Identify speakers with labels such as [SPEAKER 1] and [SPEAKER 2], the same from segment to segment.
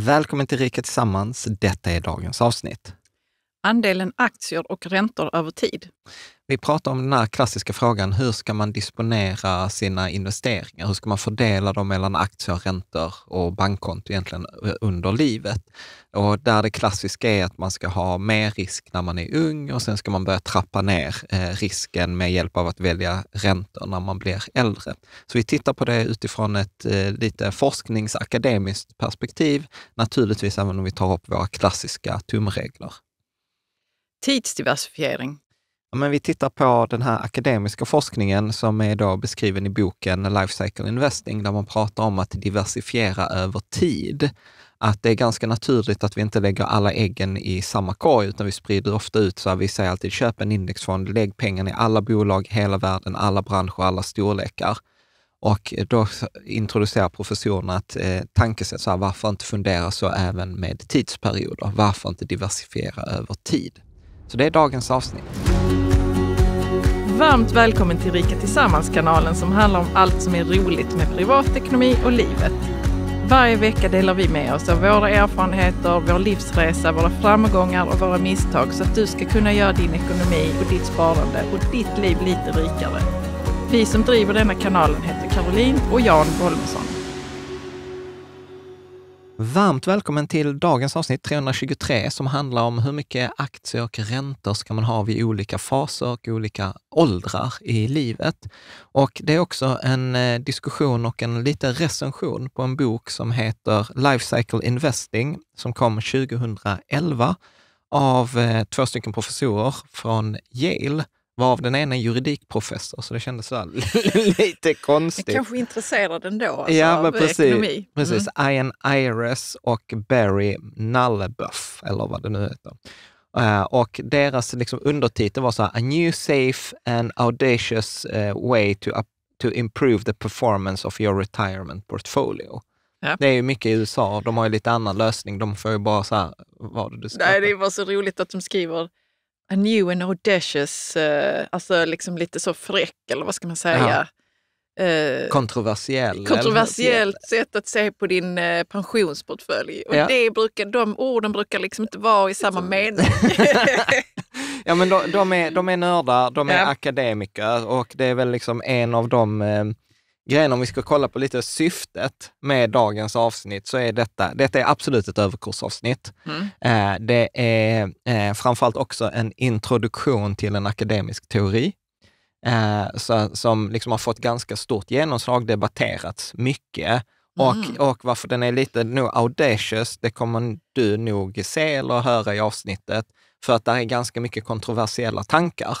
[SPEAKER 1] Välkommen till Riket Tillsammans. Detta är dagens avsnitt.
[SPEAKER 2] Andelen aktier och räntor över tid.
[SPEAKER 1] Vi pratar om den här klassiska frågan, hur ska man disponera sina investeringar? Hur ska man fördela dem mellan aktier, räntor och bankkonto egentligen under livet? Och där det klassiska är att man ska ha mer risk när man är ung och sen ska man börja trappa ner eh, risken med hjälp av att välja räntor när man blir äldre. Så vi tittar på det utifrån ett eh, lite forskningsakademiskt perspektiv, naturligtvis även om vi tar upp våra klassiska tumregler.
[SPEAKER 2] Tidsdiversifiering,
[SPEAKER 1] men vi tittar på den här akademiska forskningen som är då beskriven i boken Life Cycle Investing, där man pratar om att diversifiera över tid. Att det är ganska naturligt att vi inte lägger alla äggen i samma korg, utan vi sprider ofta ut, så här, vi säger alltid köp en indexfond, lägg pengarna i alla bolag, hela världen, alla branscher, alla storlekar. Och då introducerar professorerna ett eh, tankesätt, så här, varför inte fundera så även med tidsperioder? Varför inte diversifiera över tid? Så det är dagens avsnitt
[SPEAKER 2] varmt välkommen till Rika Tillsammans-kanalen som handlar om allt som är roligt med privatekonomi och livet. Varje vecka delar vi med oss av våra erfarenheter, vår livsresa, våra framgångar och våra misstag så att du ska kunna göra din ekonomi och ditt sparande och ditt liv lite rikare. Vi som driver denna kanalen heter Caroline och Jan Bolmesson.
[SPEAKER 1] Varmt välkommen till dagens avsnitt 323 som handlar om hur mycket aktier och räntor ska man ha vid olika faser och olika åldrar i livet. Och det är också en eh, diskussion och en liten recension på en bok som heter Life Cycle Investing som kom 2011 av eh, två stycken professorer från Yale Varav den ena är juridikprofessor, så det kändes så lite konstigt. Jag kanske
[SPEAKER 2] är intresserad ändå alltså, ja, men av precis, ekonomi. Mm. Precis,
[SPEAKER 1] Ian Iris och Barry Nullebuff, eller vad det nu heter. Uh, och deras liksom, undertitel var så här, A new safe and audacious uh, way to, up, to improve the performance of your retirement portfolio. Ja. Det är ju mycket i USA, de har ju lite annan lösning. De får ju bara så här, vad det du ska Nej,
[SPEAKER 2] det var så roligt att de skriver a new and audacious, eh, alltså liksom lite så fräck eller vad ska man säga? Eh,
[SPEAKER 1] kontroversiell. Kontroversiellt
[SPEAKER 2] sätt att se på din eh, pensionsportfölj. Och ja. det brukar, de orden brukar liksom inte vara i samma mening.
[SPEAKER 1] ja men de, de, är, de är nördar, de är ja. akademiker och det är väl liksom en av de eh, grejen, om vi ska kolla på lite syftet med dagens avsnitt, så är detta, detta är absolut ett överkursavsnitt. Mm. Eh, det är eh, framförallt också en introduktion till en akademisk teori, eh, som liksom har fått ganska stort genomslag, debatterats mycket. Mm. Och, och varför den är lite nog audacious, det kommer du nog se eller höra i avsnittet, för att där är ganska mycket kontroversiella tankar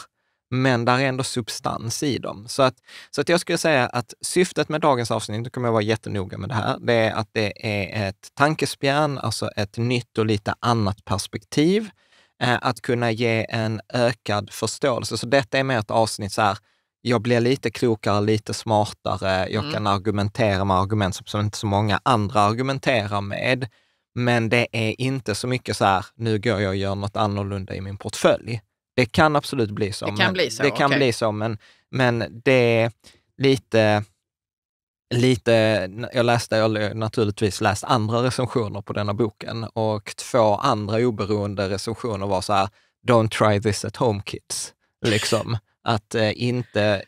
[SPEAKER 1] men där är ändå substans i dem. Så att, så att jag skulle säga att syftet med dagens avsnitt, nu kommer jag vara jättenoga med det här, det är att det är ett tankespjärn, alltså ett nytt och lite annat perspektiv, eh, att kunna ge en ökad förståelse. Så detta är mer ett avsnitt så här, jag blir lite klokare, lite smartare, jag mm. kan argumentera med argument som, som inte så många andra argumenterar med. Men det är inte så mycket så här, nu går jag och gör något annorlunda i min portfölj, det kan absolut bli så. Det kan, bli så, det kan okay. bli så, men, men det är lite, lite... Jag läste, jag har naturligtvis läst andra recensioner på denna boken och två andra oberoende recensioner var så här, don't try this at home kids. Liksom. Att eh, inte,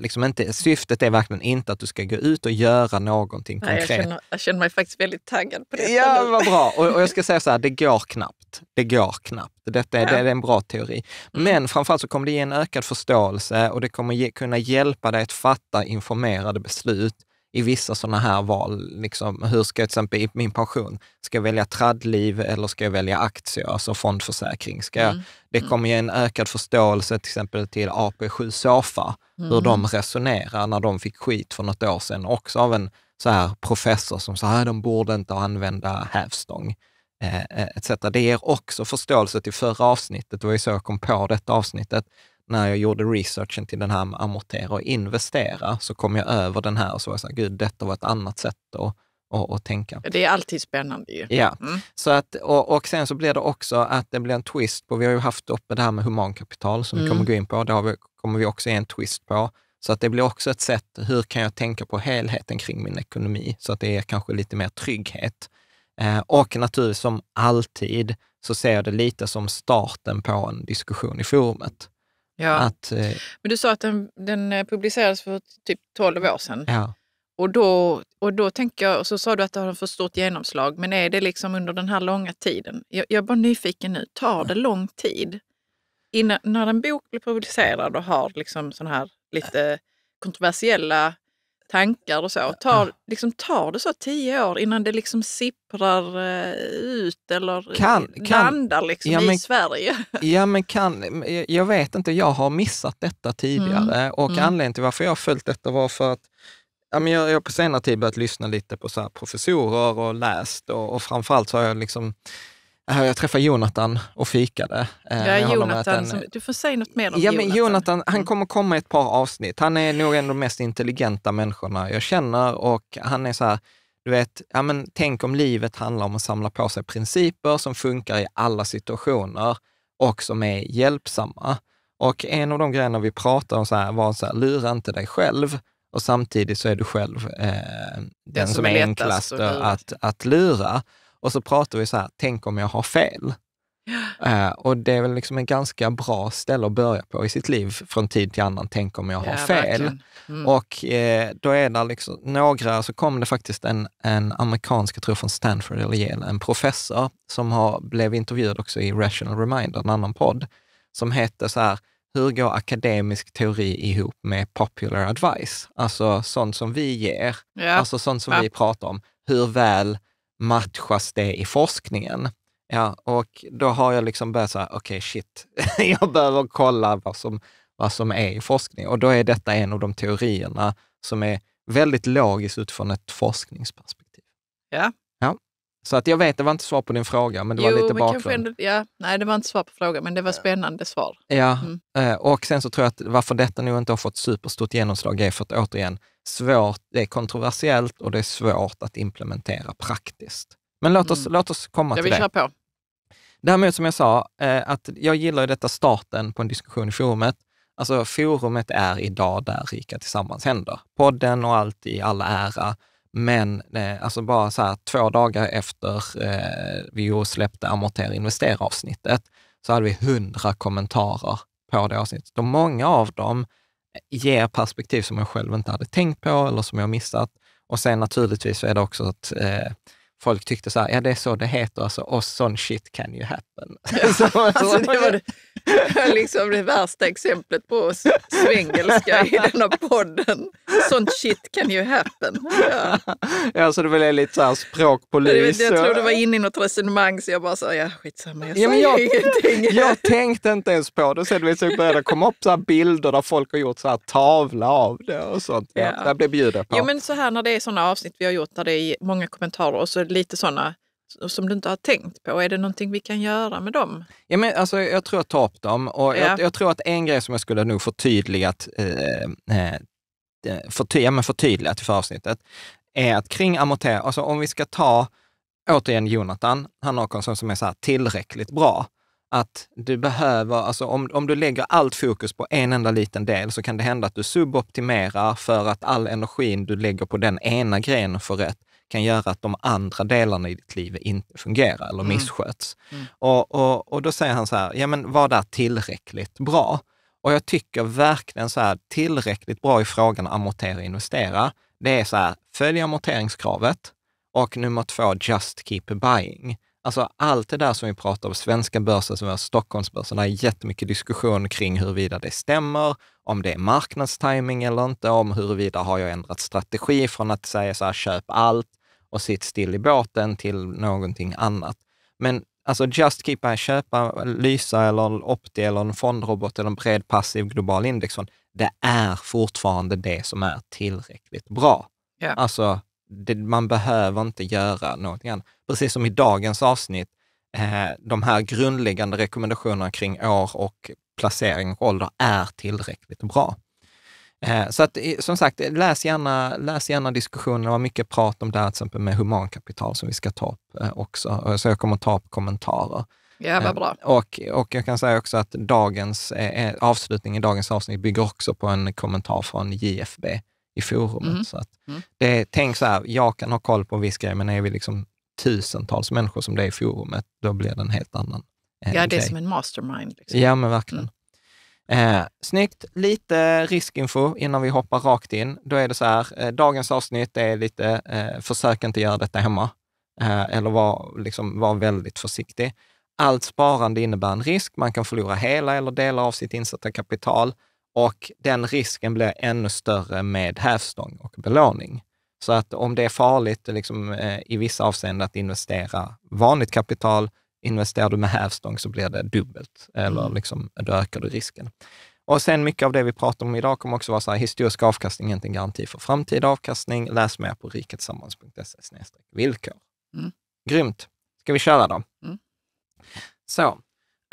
[SPEAKER 1] liksom inte, syftet är verkligen inte att du ska gå ut och göra någonting Nej, konkret. Jag känner,
[SPEAKER 2] jag känner mig faktiskt väldigt taggad på det. Ja, vad
[SPEAKER 1] bra. Och, och, jag ska säga så här, det går knappt. Det går knappt. Detta är, ja. det är en bra teori. Mm. Men framförallt så kommer det ge en ökad förståelse och det kommer ge, kunna hjälpa dig att fatta informerade beslut i vissa sådana här val. Liksom, hur ska jag till exempel i min pension, ska jag välja tradliv eller ska jag välja aktier, alltså fondförsäkring? Ska jag, mm. Det mm. kommer ge en ökad förståelse till exempel till AP7 Sofa, mm. hur de mm. resonerar när de fick skit för något år sedan, också av en så här professor som sa att ah, de borde inte använda hävstång. Eh, eh etc. Det ger också förståelse till förra avsnittet, det var ju så jag kom på detta avsnittet, när jag gjorde researchen till den här med amortera och investera, så kom jag över den här och så var jag så här, gud, detta var ett annat sätt att och, och tänka.
[SPEAKER 2] Det är alltid spännande
[SPEAKER 1] ju. Ja, mm. så att, och, och, sen så blir det också att det blir en twist på, vi har ju haft uppe det här med humankapital som mm. vi kommer mm. gå in på, det vi, kommer vi också ge en twist på. Så att det blir också ett sätt, hur kan jag tänka på helheten kring min ekonomi? Så att det är kanske lite mer trygghet. Eh, och naturligtvis som alltid så ser jag det lite som starten på en diskussion i forumet. Ja. Att, eh,
[SPEAKER 2] Men du sa att den, den eh, publicerades för typ 12 år sedan. Ja. Och då, och då tänker jag, och så sa du att det har fått stort genomslag, men är det liksom under den här långa tiden? Jag, jag är bara nyfiken nu, tar det lång tid? Innan, när en bok blir publicerad och har liksom sån här lite kontroversiella tankar och så. Tar, liksom, tar det så tio år innan det liksom sipprar eh, ut eller kan, kan, landar liksom ja, men, i Sverige?
[SPEAKER 1] Ja, men kan, jag vet inte. Jag har missat detta tidigare mm. och mm. anledningen till varför jag har följt detta var för att jag, jag har på senare tid börjat lyssna lite på så professorer och läst och, och framförallt så har jag liksom jag träffade Jonathan och fikade. Eh, ja, Jonathan, en... du får säga något mer om ja, Jonathan. Men Jonathan. Han mm. kommer komma i ett par avsnitt. Han är nog en av de mest intelligenta människorna jag känner och han är så här, du vet, ja, men tänk om livet handlar om att samla på sig principer som funkar i alla situationer och som är hjälpsamma. Och en av de grejerna vi pratade om så här, var så här, lura inte dig själv och samtidigt så är du själv eh, den, den, som, som är enklast att, att lura. Och så pratar vi så här, tänk om jag har fel? Uh, och det är väl liksom en ganska bra ställe att börja på i sitt liv från tid till annan. Tänk om jag har ja, fel. Mm. Och eh, då är det liksom några, så kom det faktiskt en, en amerikansk, jag tror från Stanford eller Yale, en professor som har, blev intervjuad också i Rational Reminder, en annan podd, som hette så här, hur går akademisk teori ihop med popular advice? Alltså sånt som vi ger, ja. alltså sånt som ja. vi pratar om. Hur väl matchas det i forskningen? Ja, och då har jag liksom börjat säga, okej okay, shit, jag behöver kolla vad som, vad som är i forskning. Och då är detta en av de teorierna som är väldigt logisk utifrån ett forskningsperspektiv. Ja. ja. Så att jag vet, det var inte svar på din fråga, men det jo, var lite bakgrund. Ändå,
[SPEAKER 2] ja. Nej, det var inte svar på frågan, men det var spännande svar. Ja, mm.
[SPEAKER 1] Eh, och sen så tror jag att varför detta nu inte har fått superstort genomslag är för att återigen, svårt, det är kontroversiellt och det är svårt att implementera praktiskt. Men låt oss, mm. låt oss komma till det. Jag vi kör på. Däremot som jag sa, eh, att jag gillar ju detta starten på en diskussion i forumet. Alltså forumet är idag där Rika Tillsammans händer. Podden och allt i all ära, men eh, alltså bara så här två dagar efter eh, vi släppte Amortera Investera-avsnittet så hade vi hundra kommentarer på det avsnittet. Och många av dem ger perspektiv som jag själv inte hade tänkt på eller som jag missat. Och sen naturligtvis så är det också att eh, folk tyckte så här, ja det är så det heter, alltså, och sån shit can you happen. så, alltså, det var det
[SPEAKER 2] liksom det värsta exemplet på svengelska i denna podden. Sånt shit can you happen. Ja,
[SPEAKER 1] ja så det väl är lite så här språkpolis. Jag, jag tror det var
[SPEAKER 2] inne i något resonemang så jag bara sa, ja skitsamma, jag ja, säger jag, ingenting.
[SPEAKER 1] Jag tänkte inte ens på det. Sen började det komma upp så här bilder där folk har gjort så här tavla av det och sånt. Ja. Jag blev bjuden på. Jo men
[SPEAKER 2] så här när det är sådana avsnitt vi har gjort där det är många kommentarer och så lite sådana som du inte har tänkt på? Är det någonting vi kan göra med dem?
[SPEAKER 1] Ja, men alltså, jag tror jag tar upp dem och ja. jag, jag, tror att en grej som jag skulle nog förtydligat, eh, eh, eh förty, ja, men förtydligat i för avsnittet är att kring amortering, alltså om vi ska ta återigen Jonathan, han har konsum som är så tillräckligt bra. Att du behöver, alltså om, om du lägger allt fokus på en enda liten del så kan det hända att du suboptimerar för att all energin du lägger på den ena grejen får rätt kan göra att de andra delarna i ditt liv inte fungerar eller mm. missköts. Mm. Mm. Och, och, och då säger han så här, ja men var där tillräckligt bra? Och jag tycker verkligen så här, tillräckligt bra i frågan amortera och investera, det är så här, följ amorteringskravet och nummer två, just keep buying. Alltså allt det där som vi pratar om, svenska börsen som är Stockholmsbörsen, det är jättemycket diskussion kring huruvida det stämmer, om det är marknadstiming eller inte, om huruvida har jag ändrat strategi från att säga så här, köp allt och sitt still i båten till någonting annat. Men alltså just keep är köpa Lysa eller Opti eller en fondrobot eller en bred passiv global indexfond. Det är fortfarande det som är tillräckligt bra. Yeah. Alltså det, man behöver inte göra någonting annat. Precis som i dagens avsnitt, eh, de här grundläggande rekommendationerna kring år och placering och ålder är tillräckligt bra. Eh, så att, som sagt, läs gärna, läs gärna diskussionen. Det var mycket prat om det här, till exempel med humankapital som vi ska ta upp eh, också. Så jag kommer ta upp kommentarer. Ja, vad eh, bra. Och, och jag kan säga också att dagens avslutning i dagens avsnitt bygger också på en kommentar från JFB i forumet. Mm. Så att mm. det, tänk så här, jag kan ha koll på en viss grej, men är vi liksom tusentals människor som det är i forumet, då blir det en helt annan eh, Ja, det är som en mastermind. Liksom. Ja, men verkligen. Mm. Eh, snyggt. Lite riskinfo innan vi hoppar rakt in. Då är det så här, eh, dagens avsnitt är lite, eh, försök inte göra detta hemma. Eh, eller var, liksom, var väldigt försiktig. Allt sparande innebär en risk. Man kan förlora hela eller delar av sitt insatta kapital. Och den risken blir ännu större med hävstång och belåning. Så att om det är farligt liksom, eh, i vissa avseenden att investera vanligt kapital, investerar du med hävstång så blir det dubbelt, eller mm. liksom, då ökar du risken. Och sen mycket av det vi pratar om idag kommer också vara så här, historisk avkastning är inte en garanti för framtida avkastning. Läs mer på riketsammans.se villkor. Mm. Grymt! Ska vi köra då? Mm. Så,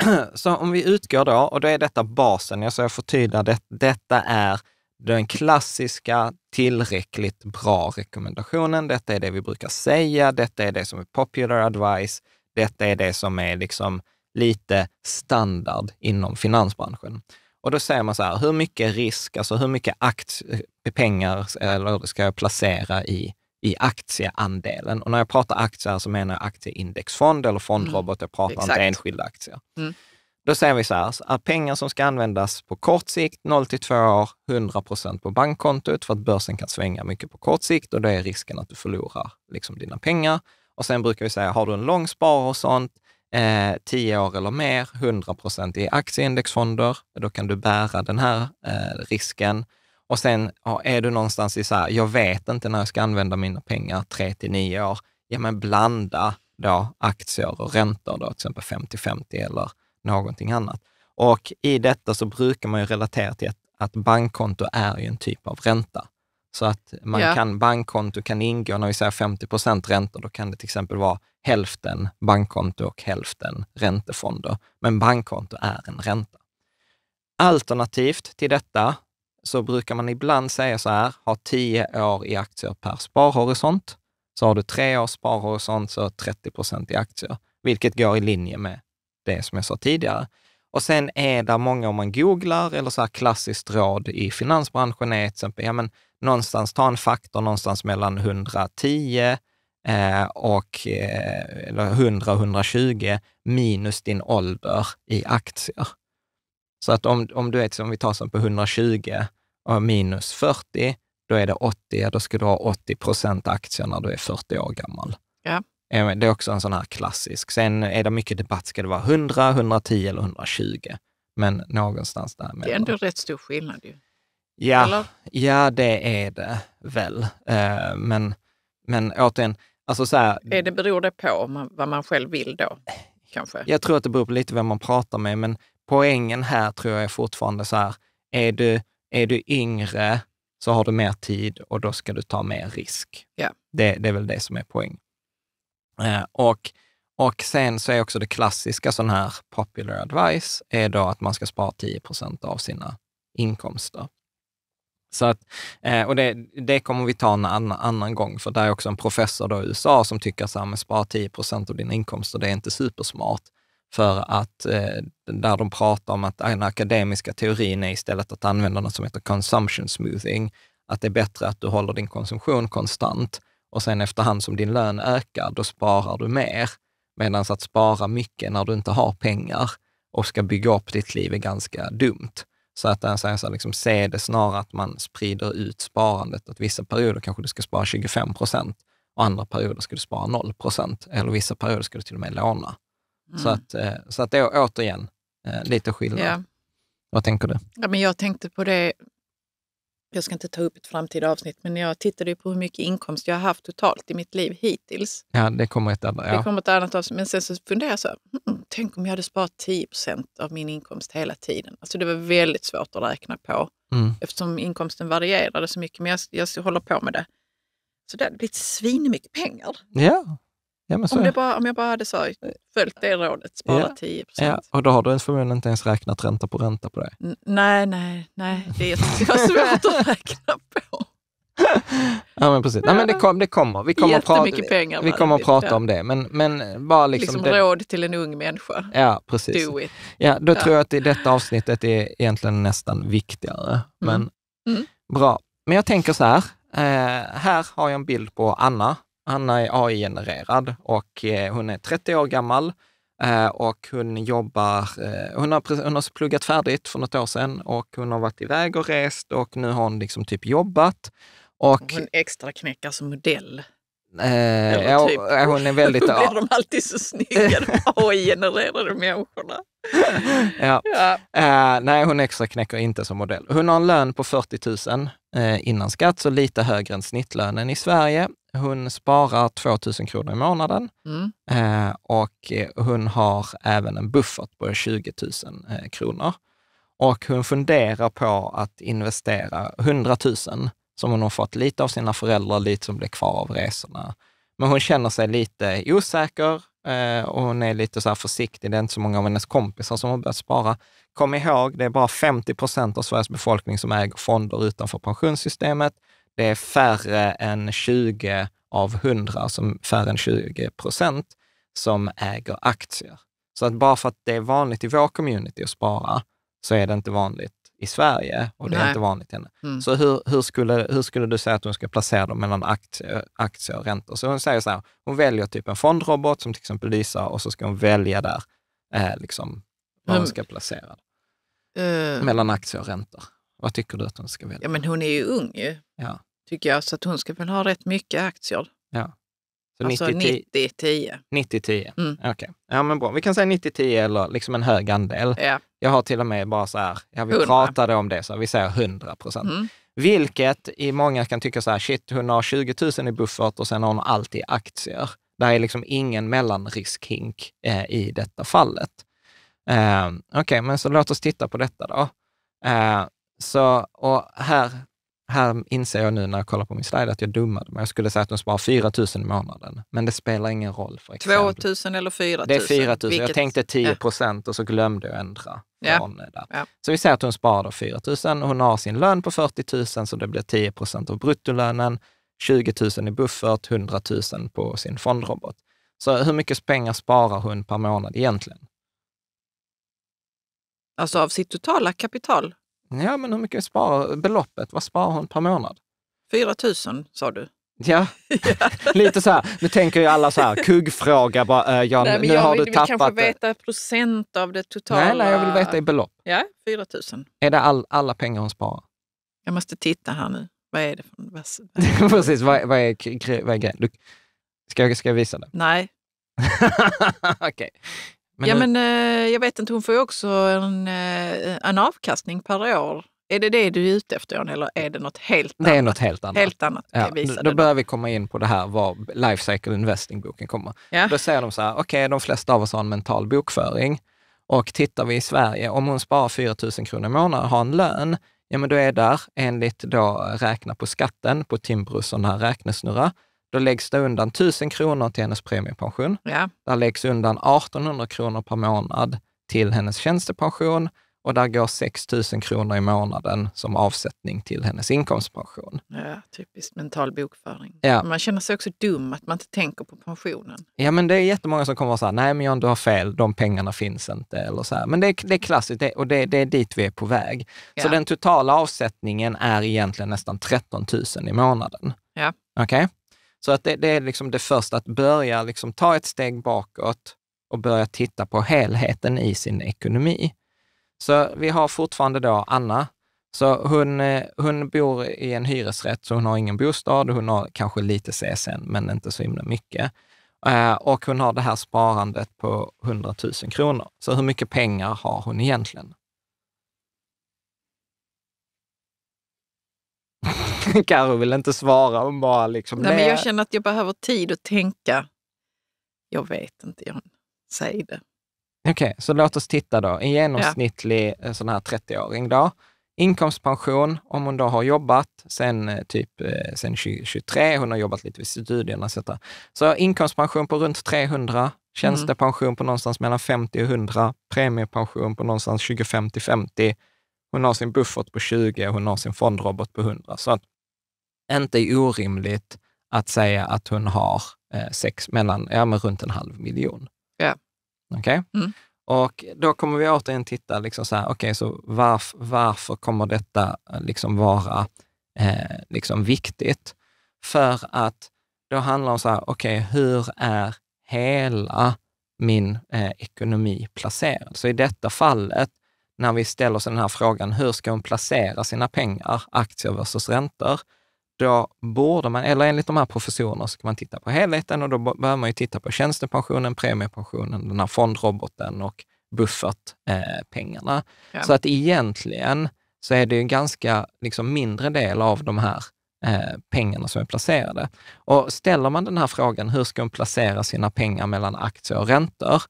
[SPEAKER 1] så om vi utgår då, och då är detta basen, jag, jag förtydligar, det, detta är den klassiska tillräckligt bra rekommendationen. Detta är det vi brukar säga, detta är det som är popular advice, detta är det som är liksom lite standard inom finansbranschen. Och då säger man så här, hur mycket risk, alltså hur mycket akt, eh, pengar eh, eller ska jag placera i i aktieandelen. Och när jag pratar aktier så menar jag aktieindexfond eller fondrobot, jag mm, pratar Exakt. inte enskilda aktier. Mm. Då säger vi så här, så pengar som ska användas på kort sikt, 0 till 2 år, 100 på bankkontot för att börsen kan svänga mycket på kort sikt och då är risken att du förlorar liksom dina pengar. Och sen brukar vi säga, har du en lång sparhorisont, eh, 10 år eller mer, 100 i aktieindexfonder, då kan du bära den här eh, risken. Och sen är du någonstans i så här, jag vet inte när jag ska använda mina pengar, 3 till 9 år. Ja, men blanda då aktier och räntor, då, till exempel 50-50 eller någonting annat. Och i detta så brukar man ju relatera till att, att bankkonto är ju en typ av ränta. Så att man ja. kan, bankkonto kan ingå, när vi säger 50 procent räntor, då kan det till exempel vara hälften bankkonto och hälften räntefonder. Men bankkonto är en ränta. Alternativt till detta så brukar man ibland säga så här, ha 10 år i aktier per sparhorisont. Så har du tre års sparhorisont så 30 procent i aktier, vilket går i linje med det som jag sa tidigare. Och sen är det många, om man googlar, eller så här klassiskt råd i finansbranschen är till exempel, ja men någonstans, ta en faktor någonstans mellan 110 eh, och eh, eller 100 120 minus din ålder i aktier. Så att om, om du vet, om vi tar som på 120 och minus 40, då är det 80, då ska du ha 80 procent aktier när du är 40 år gammal. Ja. Det är också en sån här klassisk. Sen är det mycket debatt, ska det vara 100, 110 eller 120? Men någonstans där. Det är
[SPEAKER 2] ändå rätt stor skillnad ju. Ja,
[SPEAKER 1] ja det är det väl. Eh, men, men återigen, alltså så här,
[SPEAKER 2] Är det beror det på vad man själv vill då? Kanske? Jag
[SPEAKER 1] tror att det beror på lite vem man pratar med, men poängen här tror jag är fortfarande så här, är du, är du yngre så har du mer tid och då ska du ta mer risk. Yeah. Det, det är väl det som är poäng. Eh, och, och sen så är också det klassiska sån här popular advice, är då att man ska spara 10 procent av sina inkomster. Så att, eh, och det, det, kommer vi ta en annan, annan gång, för där är också en professor då i USA som tycker att spara 10 procent av dina inkomster, det är inte supersmart. För att eh, där de pratar om att den akademiska teorin är istället att använda något som heter consumption smoothing, att det är bättre att du håller din konsumtion konstant och sen efterhand som din lön ökar, då sparar du mer. Medan att spara mycket när du inte har pengar och ska bygga upp ditt liv är ganska dumt. Så att den säger så här, liksom, se det snarare att man sprider ut sparandet. Att vissa perioder kanske du ska spara 25 procent och andra perioder ska du spara 0 procent. Eller vissa perioder ska du till och med låna. Mm. Eh, så att, så att å, återigen, eh, lite skillnad. Ja. Vad tänker du?
[SPEAKER 2] Ja, men jag tänkte på det, jag ska inte ta upp ett framtida avsnitt, men jag tittade på hur mycket inkomst jag har haft totalt i mitt liv hittills.
[SPEAKER 1] Ja, det kommer ett annat. Ja.
[SPEAKER 2] Det ett annat avsnitt, men sen så funderade jag så här, mm, tänk om jag hade sparat 10 av min inkomst hela tiden. Alltså det var väldigt svårt att räkna på mm. eftersom inkomsten varierade så mycket, men jag, jag håller på med det. Så det hade blivit svinmycket pengar.
[SPEAKER 1] Ja. Ja, om, jag.
[SPEAKER 2] Bara, om jag bara hade så, eh, följt det rådet, spara ja. 10 Ja,
[SPEAKER 1] och då har du förmodligen inte ens räknat ränta på ränta på det. N
[SPEAKER 2] nej, nej, nej, det är svårt att räkna på. ja, men precis. Ja. Nej, men det, kom, det kommer. Vi kommer att prata, pengar, vi kommer att prata ja. om det.
[SPEAKER 1] Men, men bara liksom, liksom det,
[SPEAKER 2] råd till en ung människa. Ja, precis. Do it. Ja, då ja. tror jag
[SPEAKER 1] att i detta avsnittet är egentligen nästan viktigare. Men mm. Mm. bra. Men jag tänker så här. Eh, här har jag en bild på Anna Anna är AI-genererad och eh, hon är 30 år gammal eh, och hon jobbar, eh, hon har, hon har pluggat färdigt för något år sedan och hon har varit iväg och rest och nu har hon liksom typ jobbat. Och, hon
[SPEAKER 2] extra knäckar som modell. Eh, ja, typ. hon är väldigt... Då blir de alltid så snygga, de AI-genererade människorna. ja. ja.
[SPEAKER 1] Eh, nej, hon extra knäcker inte som modell. Hon har en lön på 40 000 eh, innan skatt, så lite högre än snittlönen i Sverige. Hon sparar 2 000 kronor i månaden mm. Eh, och hon har även en buffert på 20 000 eh, kronor. Och hon funderar på att investera 100 000 som hon har fått lite av sina föräldrar, lite som blev kvar av resorna. Men hon känner sig lite osäker eh, och hon är lite så försiktig. Det är inte så många av hennes kompisar som har börjat spara. Kom ihåg, det är bara 50 procent av Sveriges befolkning som äger fonder utanför pensionssystemet det är färre än 20 av 100, alltså färre än 20 procent, som äger aktier. Så att bara för att det är vanligt i vår community att spara, så är det inte vanligt i Sverige och det Nej. är inte vanligt ännu. Mm. Så hur, hur, skulle, hur skulle du säga att hon ska placera dem mellan aktier, aktier och räntor? Så hon säger så här, hon väljer typ en fondrobot som till exempel Lysa och så ska hon välja där eh, liksom, vad hon ska placera. Mm. Mellan aktier och räntor. Vad tycker du att hon ska välja? Ja, men
[SPEAKER 2] hon är ju ung ju, ja. tycker jag, så att hon ska väl ha rätt mycket aktier.
[SPEAKER 1] Ja. Så alltså
[SPEAKER 2] 90-10.
[SPEAKER 1] 90-10, mm. okej. Okay. Ja, men bra. Vi kan säga 90-10 eller liksom en hög andel. Ja. Jag har till och med bara så här, ja, vi 100. pratade om det, så vi säger 100 procent. Mm. Vilket i många kan tycka så här, shit, hon har 20 000 i buffert och sen har hon alltid aktier. Det är liksom ingen mellanriskhink eh, i detta fallet. Eh, Okej, okay, men så låt oss titta på detta då. Eh, så, och här, här inser jag nu när jag kollar på min slide att jag dummade mig. Jag skulle säga att de sparar 4 000 i månaden, men det spelar ingen roll. för 2
[SPEAKER 2] 000 eller 4 000? Det är 4 000. Vilket, jag tänkte 10
[SPEAKER 1] procent ja. och så glömde jag ändra. Ja. ja. Så vi säger att hon sparar 4 000. Hon har sin lön på 40 000, så det blir 10 procent av bruttolönen. 20 000 i buffert, 100 000 på sin fondrobot. Så hur mycket pengar sparar hon per månad egentligen?
[SPEAKER 2] Alltså av sitt totala kapital?
[SPEAKER 1] Ja, men hur mycket sparar beloppet? Vad sparar hon per månad?
[SPEAKER 2] 4 000 sa du. Ja, lite så här. Nu tänker ju alla så här, kuggfråga
[SPEAKER 1] bara, eh, ja, nej, nu jag har vill, du tappat... Jag vill kanske
[SPEAKER 2] veta procent av det totala... Nej, nej, jag vill veta i belopp. Ja, 4 000.
[SPEAKER 1] Är det all, alla pengar hon sparar?
[SPEAKER 2] Jag måste titta här nu. Vad är det för... Vad,
[SPEAKER 1] Precis, vad, vad är, vad är grejen? Du, ska, jag, ska jag visa det?
[SPEAKER 2] Nej. Okej. Okay. Men ja, nu... men eh, jag vet inte, hon får ju också en, eh, en avkastning per år. Är det det du är ute efter, Jan, eller är det något helt annat? Det är något helt annat. Helt annat. Ja, då, då börjar
[SPEAKER 1] vi komma in på det här var Life Cycle Investing-boken kommer.
[SPEAKER 2] Ja. Då säger de
[SPEAKER 1] så här, okej, okay, de flesta av oss har en mental bokföring och tittar vi i Sverige, om hon sparar 4 000 kronor i månaden och har en lön, ja men då är där, enligt då räkna på skatten på Timbros sån här räknesnurra, då läggs det undan 1000 kronor till hennes premiepension. Ja. Där läggs undan 1800 kronor per månad till hennes tjänstepension och där går 6 000 kronor i månaden som avsättning till hennes inkomstpension.
[SPEAKER 2] Ja, typiskt mental bokföring. Ja. Man känner sig också dum att man inte tänker på pensionen.
[SPEAKER 1] Ja, men det är jättemånga som kommer och säger, nej men John, du har fel, de pengarna finns inte. Eller så här. Men det är, det är klassiskt det, och det, det, är dit vi är på väg. Ja. Så den totala avsättningen är egentligen nästan 13 000 i månaden. Ja. Okej? Okay? Så att det, det är liksom det första, att börja liksom ta ett steg bakåt och börja titta på helheten i sin ekonomi. Så vi har fortfarande då Anna. Så hon, eh, hon bor i en hyresrätt, så hon har ingen bostad. Hon har kanske lite CSN, men inte så himla mycket. Eh, och hon har det här sparandet på 100 000 kronor. Så hur mycket pengar har hon egentligen? Karo vill inte svara. Hon bara liksom... Nej, men jag
[SPEAKER 2] känner att jag behöver tid att tänka. Jag vet inte, John. Säg det.
[SPEAKER 1] Okej, okay, så låt oss titta då. En genomsnittlig ja. Eh, sån här 30-åring då. Inkomstpension, om hon då har jobbat sen eh, typ eh, sen 23, hon har jobbat lite vid studierna, etc. Så inkomstpension på runt 300, tjänstepension på någonstans mellan 50 och 100, premiepension på någonstans 25 till 50. Hon har sin buffert på 20, hon har sin fondrobot på 100. Så att inte är orimligt att säga att hon har eh, sex mellan, ja, men runt en halv miljon. Ja. Okej? Okay? Mm. Och då kommer vi återigen titta, liksom så här, okay, så varf, varför kommer detta eh, liksom vara eh, liksom viktigt? För att då handlar det om så här, okay, hur är hela min eh, ekonomi placerad? Så i detta fallet, när vi ställer oss den här frågan, hur ska hon placera sina pengar, aktier versus räntor? då borde man, eller enligt de här professorerna, så kan man titta på helheten och då behöver man ju titta på tjänstepensionen, premiepensionen, den här fondroboten och buffertpengarna. Eh, ja. Så att egentligen så är det ju en ganska liksom, mindre del av de här eh, pengarna som är placerade. Och ställer man den här frågan, hur ska man placera sina pengar mellan aktier och räntor?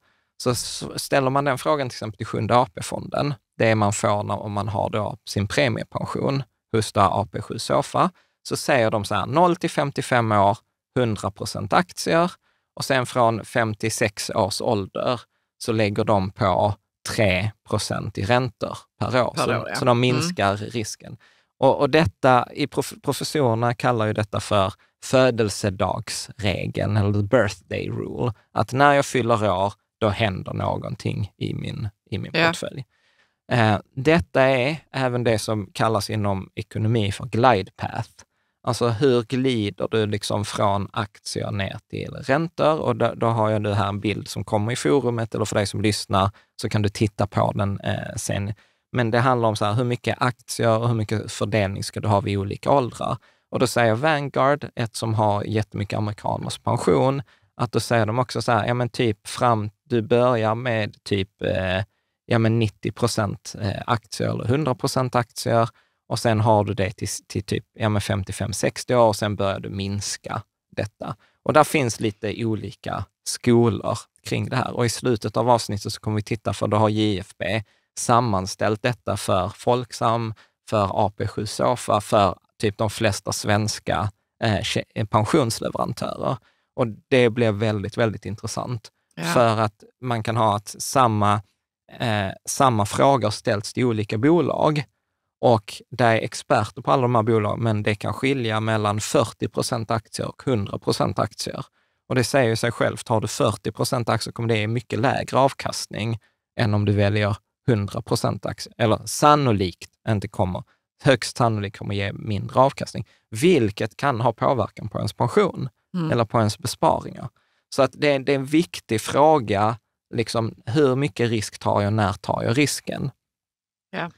[SPEAKER 1] Så ställer man den frågan till exempel till Sjunde AP-fonden, det man får när, om man har då sin premiepension hos AP7 Sofa, så säger de så här 0 till 55 år, 100 aktier och sen från 56 års ålder så lägger de på 3 i räntor per år. Per år ja. så, de mm. minskar mm. risken. Och, och, detta, i prof, professorerna kallar ju detta för födelsedagsregeln eller the birthday rule. Att när jag fyller år, då händer någonting i min, i min ja. portfölj. Eh, detta är även det som kallas inom ekonomi för glide path. Alltså hur glider du liksom från aktier ner till räntor? Och då, då, har jag nu här en bild som kommer i forumet, eller för dig som lyssnar så kan du titta på den eh, sen. Men det handlar om så här, hur mycket aktier och hur mycket fördelning ska du ha vid olika åldrar? Och då säger Vanguard, ett som har jättemycket amerikaners pension, att då säger de också så här, ja men typ fram, du börjar med typ eh, ja men 90 eh, procent aktier eller 100 procent aktier och sen har du det till, till typ ja, 55-60 år och sen börjar du minska detta. Och där finns lite olika skolor kring det här. Och i slutet av avsnittet så kommer vi titta, för då har JFB sammanställt detta för Folksam, för AP7 Sofa, för typ de flesta svenska eh, eh, pensionsleverantörer. Och det blev väldigt, väldigt intressant. Ja. För att man kan ha att samma, eh, samma frågor ställs till olika bolag och det är experter på alla de här bolagen, men det kan skilja mellan 40 procent aktier och 100 procent aktier. Och det säger sig självt, har du 40 procent aktier kommer det ge mycket lägre avkastning än om du väljer 100 procent aktier, eller sannolikt inte kommer, högst sannolikt kommer ge mindre avkastning, vilket kan ha påverkan på ens pension mm. eller på ens besparingar. Så att det, är, det är en viktig fråga, liksom, hur mycket risk tar jag, och när tar jag risken? Ja.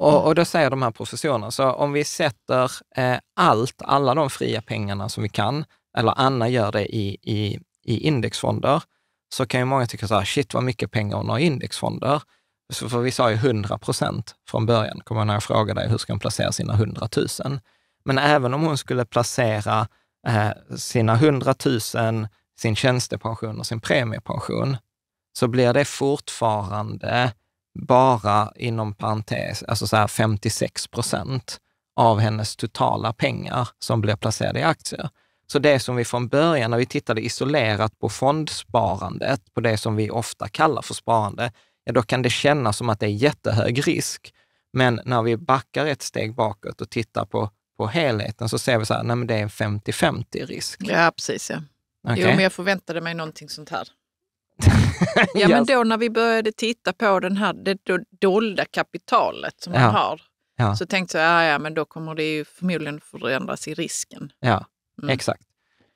[SPEAKER 1] Och, mm. och då säger de här professorerna, så om vi sätter eh, allt, alla de fria pengarna som vi kan, eller Anna gör det i, i, i indexfonder, så kan ju många tycka så här, shit vad mycket pengar hon har i indexfonder. Så för vi sa ju 100 procent från början, kommer jag när jag frågade dig hur ska hon placera sina 100 000? Men även om hon skulle placera eh, sina 100 000, sin tjänstepension och sin premiepension, så blir det fortfarande bara inom parentes, alltså så 56 procent av hennes totala pengar som blev placerade i aktier. Så det som vi från början, när vi tittade isolerat på fondsparandet, på det som vi ofta kallar för sparande, ja, då kan det kännas som att det är jättehög risk. Men när vi backar ett steg bakåt och tittar på, på helheten så ser vi så här, nej men det är en 50-50 risk. Ja, precis. Ja. Okay. Jo, men jag
[SPEAKER 2] förväntade mig någonting sånt här ja, men då när vi började titta på den här, det dolda kapitalet som ja. man har, ja. så tänkte jag ah, ja, ja, då kommer det ju förmodligen förändras i risken.
[SPEAKER 1] Ja, mm. exakt.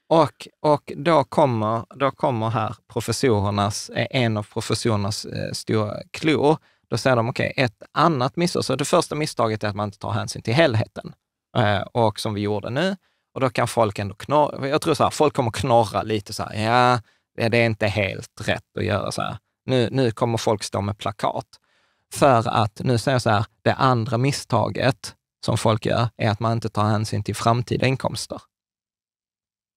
[SPEAKER 1] Och, och då, kommer, då kommer här professorernas, eh, en av professorernas eh, stora klor. Då säger de, okej, okay, ett annat misstag, så det första misstaget är att man inte tar hänsyn till helheten. Eh, och som vi gjorde nu, och då kan folk ändå knorra. Jag tror så här, folk kommer knorra lite så här, ja, det är inte helt rätt att göra så här. Nu, nu kommer folk stå med plakat. För att, nu säger jag så här, det andra misstaget som folk gör är att man inte tar hänsyn till framtida inkomster.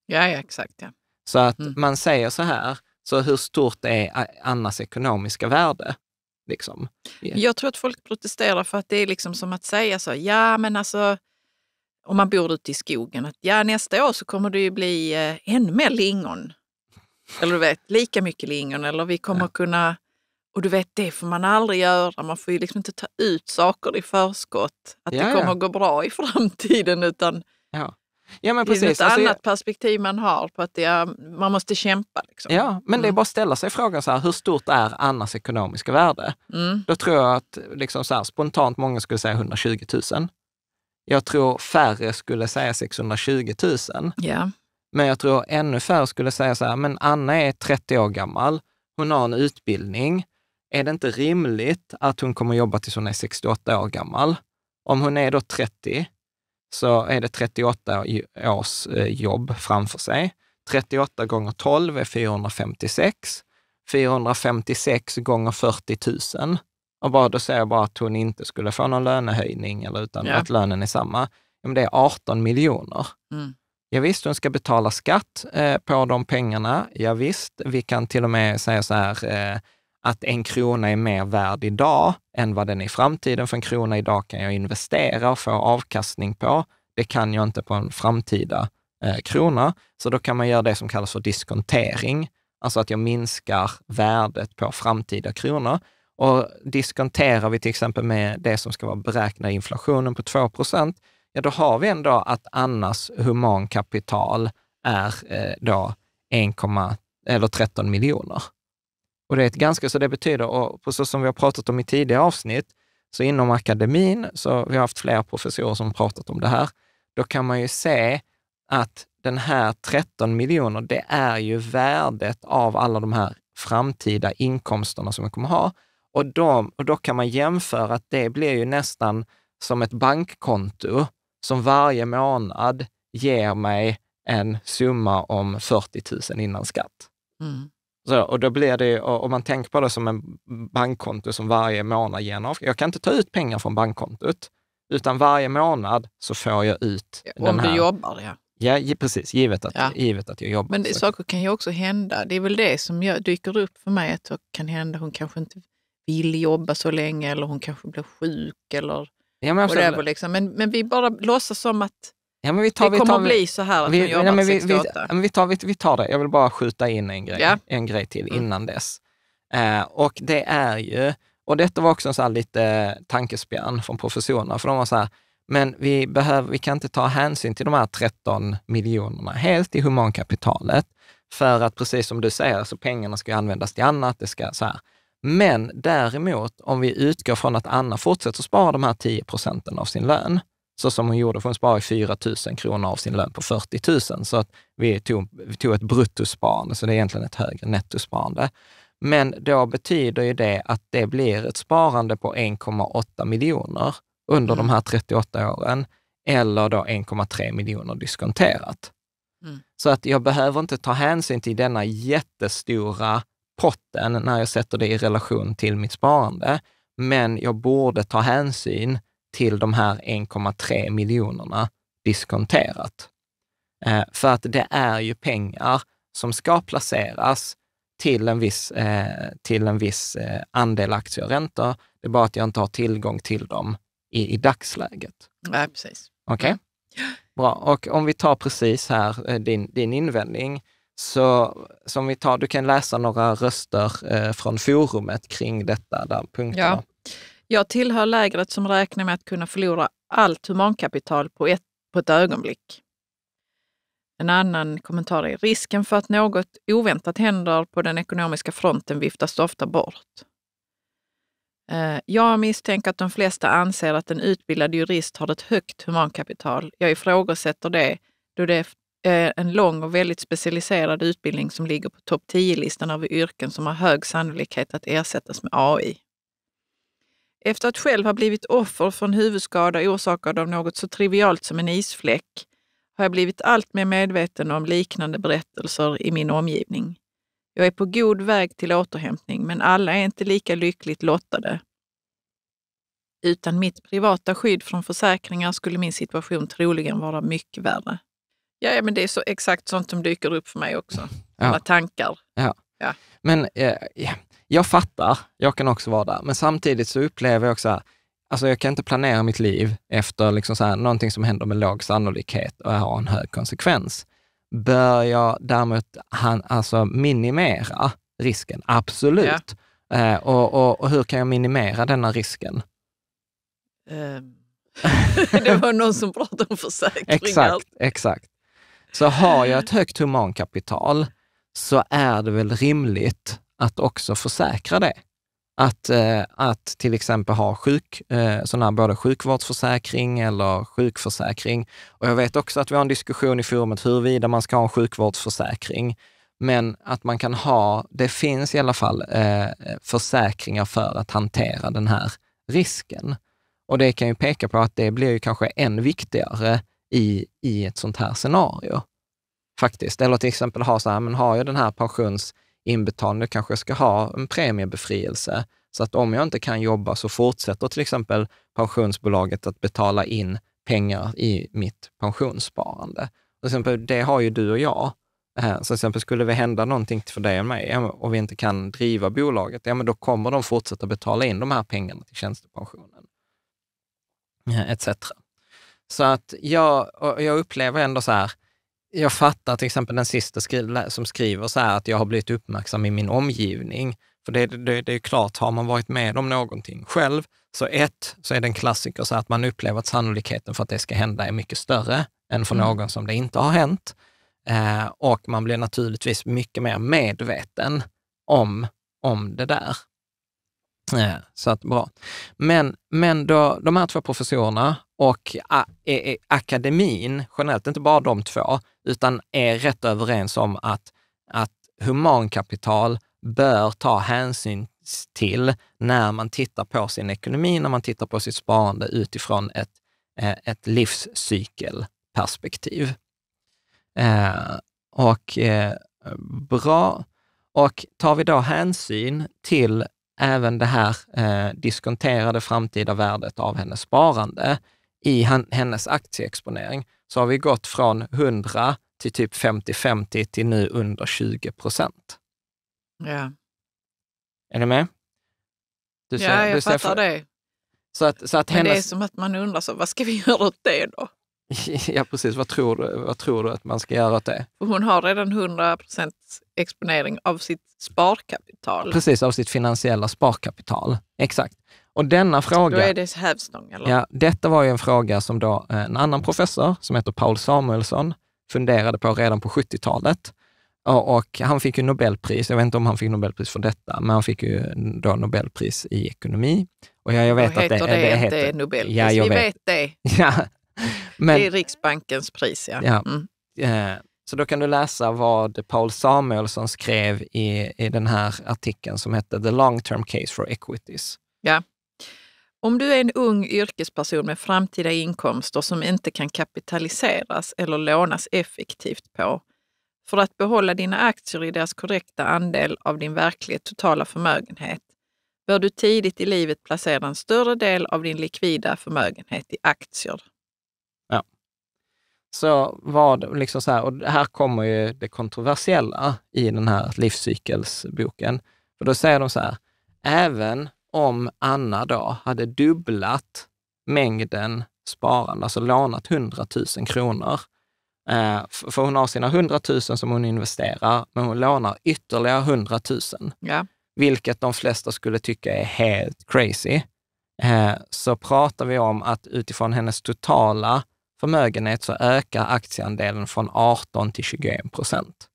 [SPEAKER 2] Ja, ja exakt. Ja.
[SPEAKER 1] Så att mm. man säger så här, så hur stort är Annas ekonomiska värde? Liksom. Yeah.
[SPEAKER 2] Jag tror att folk protesterar för att det är liksom som att säga så, ja men alltså, om man bor ute i skogen, att ja nästa år så kommer det ju bli eh, ännu mer lingon eller du vet, lika mycket lingon eller vi kommer ja. kunna... Och du vet, det får man aldrig göra. Man får ju liksom inte ta ut saker i förskott. Att ja, det kommer ja. gå bra i framtiden utan ja. Ja, men precis. Det är ett alltså, annat jag... perspektiv man har på att är, man måste kämpa. Liksom. Ja, men mm. det är mm. bara att ställa
[SPEAKER 1] sig frågan så här, hur stort är Annas ekonomiska värde? Mm. Då tror jag att liksom så här, spontant många skulle säga 120 000. Jag tror färre skulle säga 620 000. Yeah. Men jag tror ännu färre skulle säga så här, men Anna är 30 år gammal, hon har en utbildning. Är det inte rimligt att hon kommer jobba tills hon är 68 år gammal? Om hon är då 30, så är det 38 års eh, jobb framför sig. 38 gånger 12 är 456. 456 gånger 40 000. Och bara, då säger jag bara att hon inte skulle få någon lönehöjning, eller utan ja. att lönen är samma. Men det är 18 miljoner. Mm. Ja, visst, hon ska betala skatt eh, på de pengarna. Ja, visst, vi kan till och med säga så här, eh, att en krona är mer värd idag än vad den är i framtiden. För en krona idag kan jag investera och få avkastning på. Det kan jag inte på en framtida eh, krona. Så då kan man göra det som kallas för diskontering, alltså att jag minskar värdet på framtida kronor. Och diskonterar vi till exempel med det som ska vara beräknad inflationen på 2 procent, ja då har vi ändå att Annas humankapital är eh, då 1, eller 13 miljoner. Och det är ett ganska, så det betyder, och så som vi har pratat om i tidigare avsnitt, så inom akademin, så vi har haft flera professorer som pratat om det här, då kan man ju se att den här 13 miljoner, det är ju värdet av alla de här framtida inkomsterna som vi kommer ha. Och, de, och då kan man jämföra att det blir ju nästan som ett bankkonto som varje månad ger mig en summa om 40 000 innan skatt. Mm. Så, och då blir det, om man tänker på det som en bankkonto som varje månad ger en Jag kan inte ta ut pengar från bankkontot, utan varje månad så får jag ut ja, den om här. Om du jobbar, ja. Ja, precis. Givet att, ja. givet att jag jobbar. Men det, saker
[SPEAKER 2] kan ju också hända. Det är väl det som jag, dyker upp för mig, att det kan hända. Hon kanske inte vill jobba så länge eller hon kanske blir sjuk eller Ja, men, whatever, liksom. men, men vi bara låtsas som att Ja, men vi tar, det vi kommer tar, bli så här att vi, jobbar nej, men vi, vi,
[SPEAKER 1] men vi, tar, vi, vi, tar det. Jag vill bara skjuta in en grej, ja. en grej till mm. innan dess. Eh, och det är ju, och detta var också en så här lite eh, tankespjärn från professorerna, för de var så här, men vi, behöver, vi kan inte ta hänsyn till de här 13 miljonerna helt i humankapitalet, för att precis som du säger, så pengarna ska användas till annat. Det ska så här. Men däremot, om vi utgår från att Anna fortsätter spara de här 10 procenten av sin lön, så som hon gjorde, för hon sparade 4 000 kronor av sin lön på 40 000, så att vi tog, vi tog ett bruttosparande, så det är egentligen ett högre nettosparande. Men då betyder ju det att det blir ett sparande på 1,8 miljoner under mm. de här 38 åren, eller då 1,3 miljoner diskonterat. Mm. Så att jag behöver inte ta hänsyn till denna jättestora potten när jag sätter det i relation till mitt sparande, men jag borde ta hänsyn till de här 1,3 miljonerna diskonterat. Eh, för att det är ju pengar som ska placeras till en viss, eh, till en viss eh, andel aktier och räntor. Det är bara att jag inte har tillgång till dem i, i dagsläget.
[SPEAKER 2] Nej, precis. Okej,
[SPEAKER 1] okay? bra. Och om vi tar precis här din, din invändning, så som vi tar, du kan läsa några röster eh, från forumet kring detta, där Ja.
[SPEAKER 2] Jag tillhör lägret som räknar med att kunna förlora allt humankapital på ett, på ett ögonblick. En annan kommentar är risken för att något oväntat händer på den ekonomiska fronten viftas ofta bort. Eh, jag misstänker att de flesta anser att en utbildad jurist har ett högt humankapital. Jag ifrågasätter det då det Eh, en lång och väldigt specialiserad utbildning som ligger på topp 10-listan över yrken som har hög sannolikhet att ersättas med AI. Efter att själv ha blivit offer för en huvudskada orsakad av något så trivialt som en isfläck har jag blivit allt mer medveten om liknande berättelser i min omgivning. Jag är på god väg till återhämtning, men alla är inte lika lyckligt lottade. Utan mitt privata skydd från försäkringar skulle min situation troligen vara mycket värre. Ja, men det är så exakt sånt som dyker upp för mig också. Ja. Alla tankar. Ja. ja.
[SPEAKER 1] Men eh, jag fattar, jag kan också vara där. Men samtidigt så upplever jag också här, alltså jag kan inte planera mitt liv efter liksom så här, någonting som händer med låg sannolikhet och har en hög konsekvens. Bör jag däremot han, alltså minimera risken? Absolut. Ja. Eh, och, och, och, hur kan jag minimera denna risken?
[SPEAKER 2] Um. det var någon som pratade om försäkringar. Exakt,
[SPEAKER 1] exakt. Så har jag ett högt humankapital så är det väl rimligt att också försäkra det. Att, eh, att till exempel ha sjuk, eh, sån här både sjukvårdsförsäkring eller sjukförsäkring. Och jag vet också att vi har en diskussion i forumet huruvida man ska ha en sjukvårdsförsäkring. Men att man kan ha, det finns i alla fall eh, försäkringar för att hantera den här risken. Och det kan ju peka på att det blir ju kanske än viktigare i, i ett sånt här scenario. Faktiskt. Eller till exempel ha så här, men har jag den här pensionsinbetalningen, kanske jag ska ha en premiebefrielse. Så att om jag inte kan jobba så fortsätter till exempel pensionsbolaget att betala in pengar i mitt pensionssparande. Till exempel, det har ju du och jag. Eh, så till exempel skulle det hända någonting för dig och mig och vi inte kan driva bolaget, ja men då kommer de fortsätta betala in de här pengarna till tjänstepensionen. Eh, Etc. Så att jag, jag upplever ändå så här, jag fattar till exempel den sista skri som skriver så här att jag har blivit uppmärksam i min omgivning. För det, det, det är klart, har man varit med om någonting själv, så ett, så är det en klassiker så att man upplever att sannolikheten för att det ska hända är mycket större än för mm. någon som det inte har hänt. Eh, och man blir naturligtvis mycket mer medveten om, om det där så att, bra. Men, men då, de här två professorerna och a, e, e, akademin generellt, inte bara de två, utan är rätt överens om att, att humankapital bör ta hänsyn till när man tittar på sin ekonomi, när man tittar på sitt sparande utifrån ett, eh, ett livscykelperspektiv. Eh, och eh, bra. Och tar vi då hänsyn till även det här eh, diskonterade framtida värdet av hennes sparande i han, hennes aktieexponering, så har vi gått från 100 till typ 50-50 till nu under 20 procent. Ja. Är du med? Du ser, ja, jag fattar för... det. Så att, så att Men hennes... det är som
[SPEAKER 2] att man undrar, så, vad ska vi göra åt det då?
[SPEAKER 1] Ja, precis. Vad tror, du, vad tror du att man ska göra åt det?
[SPEAKER 2] Hon har redan 100 exponering av sitt sparkapital. Precis,
[SPEAKER 1] av sitt finansiella sparkapital. Exakt. Och denna fråga... Då är det hävstång, eller? Ja, detta var ju en fråga som då eh, en annan professor, som heter Paul Samuelsson, funderade på redan på 70-talet. Och han fick ju Nobelpris, jag vet inte om han fick Nobelpris för detta, men han fick ju då Nobelpris i ekonomi. Och jag, jag vet att det, det, det heter... Det Nobelpris, ja, vi vet, vet det. Ja, men, det är Riksbankens pris, ja. ja. Mm. Eh, så då kan du läsa vad Paul Samuelsson skrev i, i den här artikeln som hette The long term case for equities.
[SPEAKER 2] Ja. Om du är en ung yrkesperson med framtida inkomster som inte kan kapitaliseras eller lånas effektivt på, för att behålla dina aktier i deras korrekta andel av din verkliga totala förmögenhet, bör du tidigt i livet placera en större del av din likvida förmögenhet i aktier så var det liksom
[SPEAKER 1] så här, och här kommer ju det kontroversiella i den här livscykelsboken. För då säger de så här, även om Anna då hade dubblat mängden sparande, alltså lånat 100 000 kronor, eh, för hon har sina 100 000 som hon investerar, men hon lånar ytterligare 100 000, ja. vilket de flesta skulle tycka är helt crazy. Eh, så pratar vi om att utifrån hennes totala förmögenhet så ökar aktieandelen från 18 till 21 procent.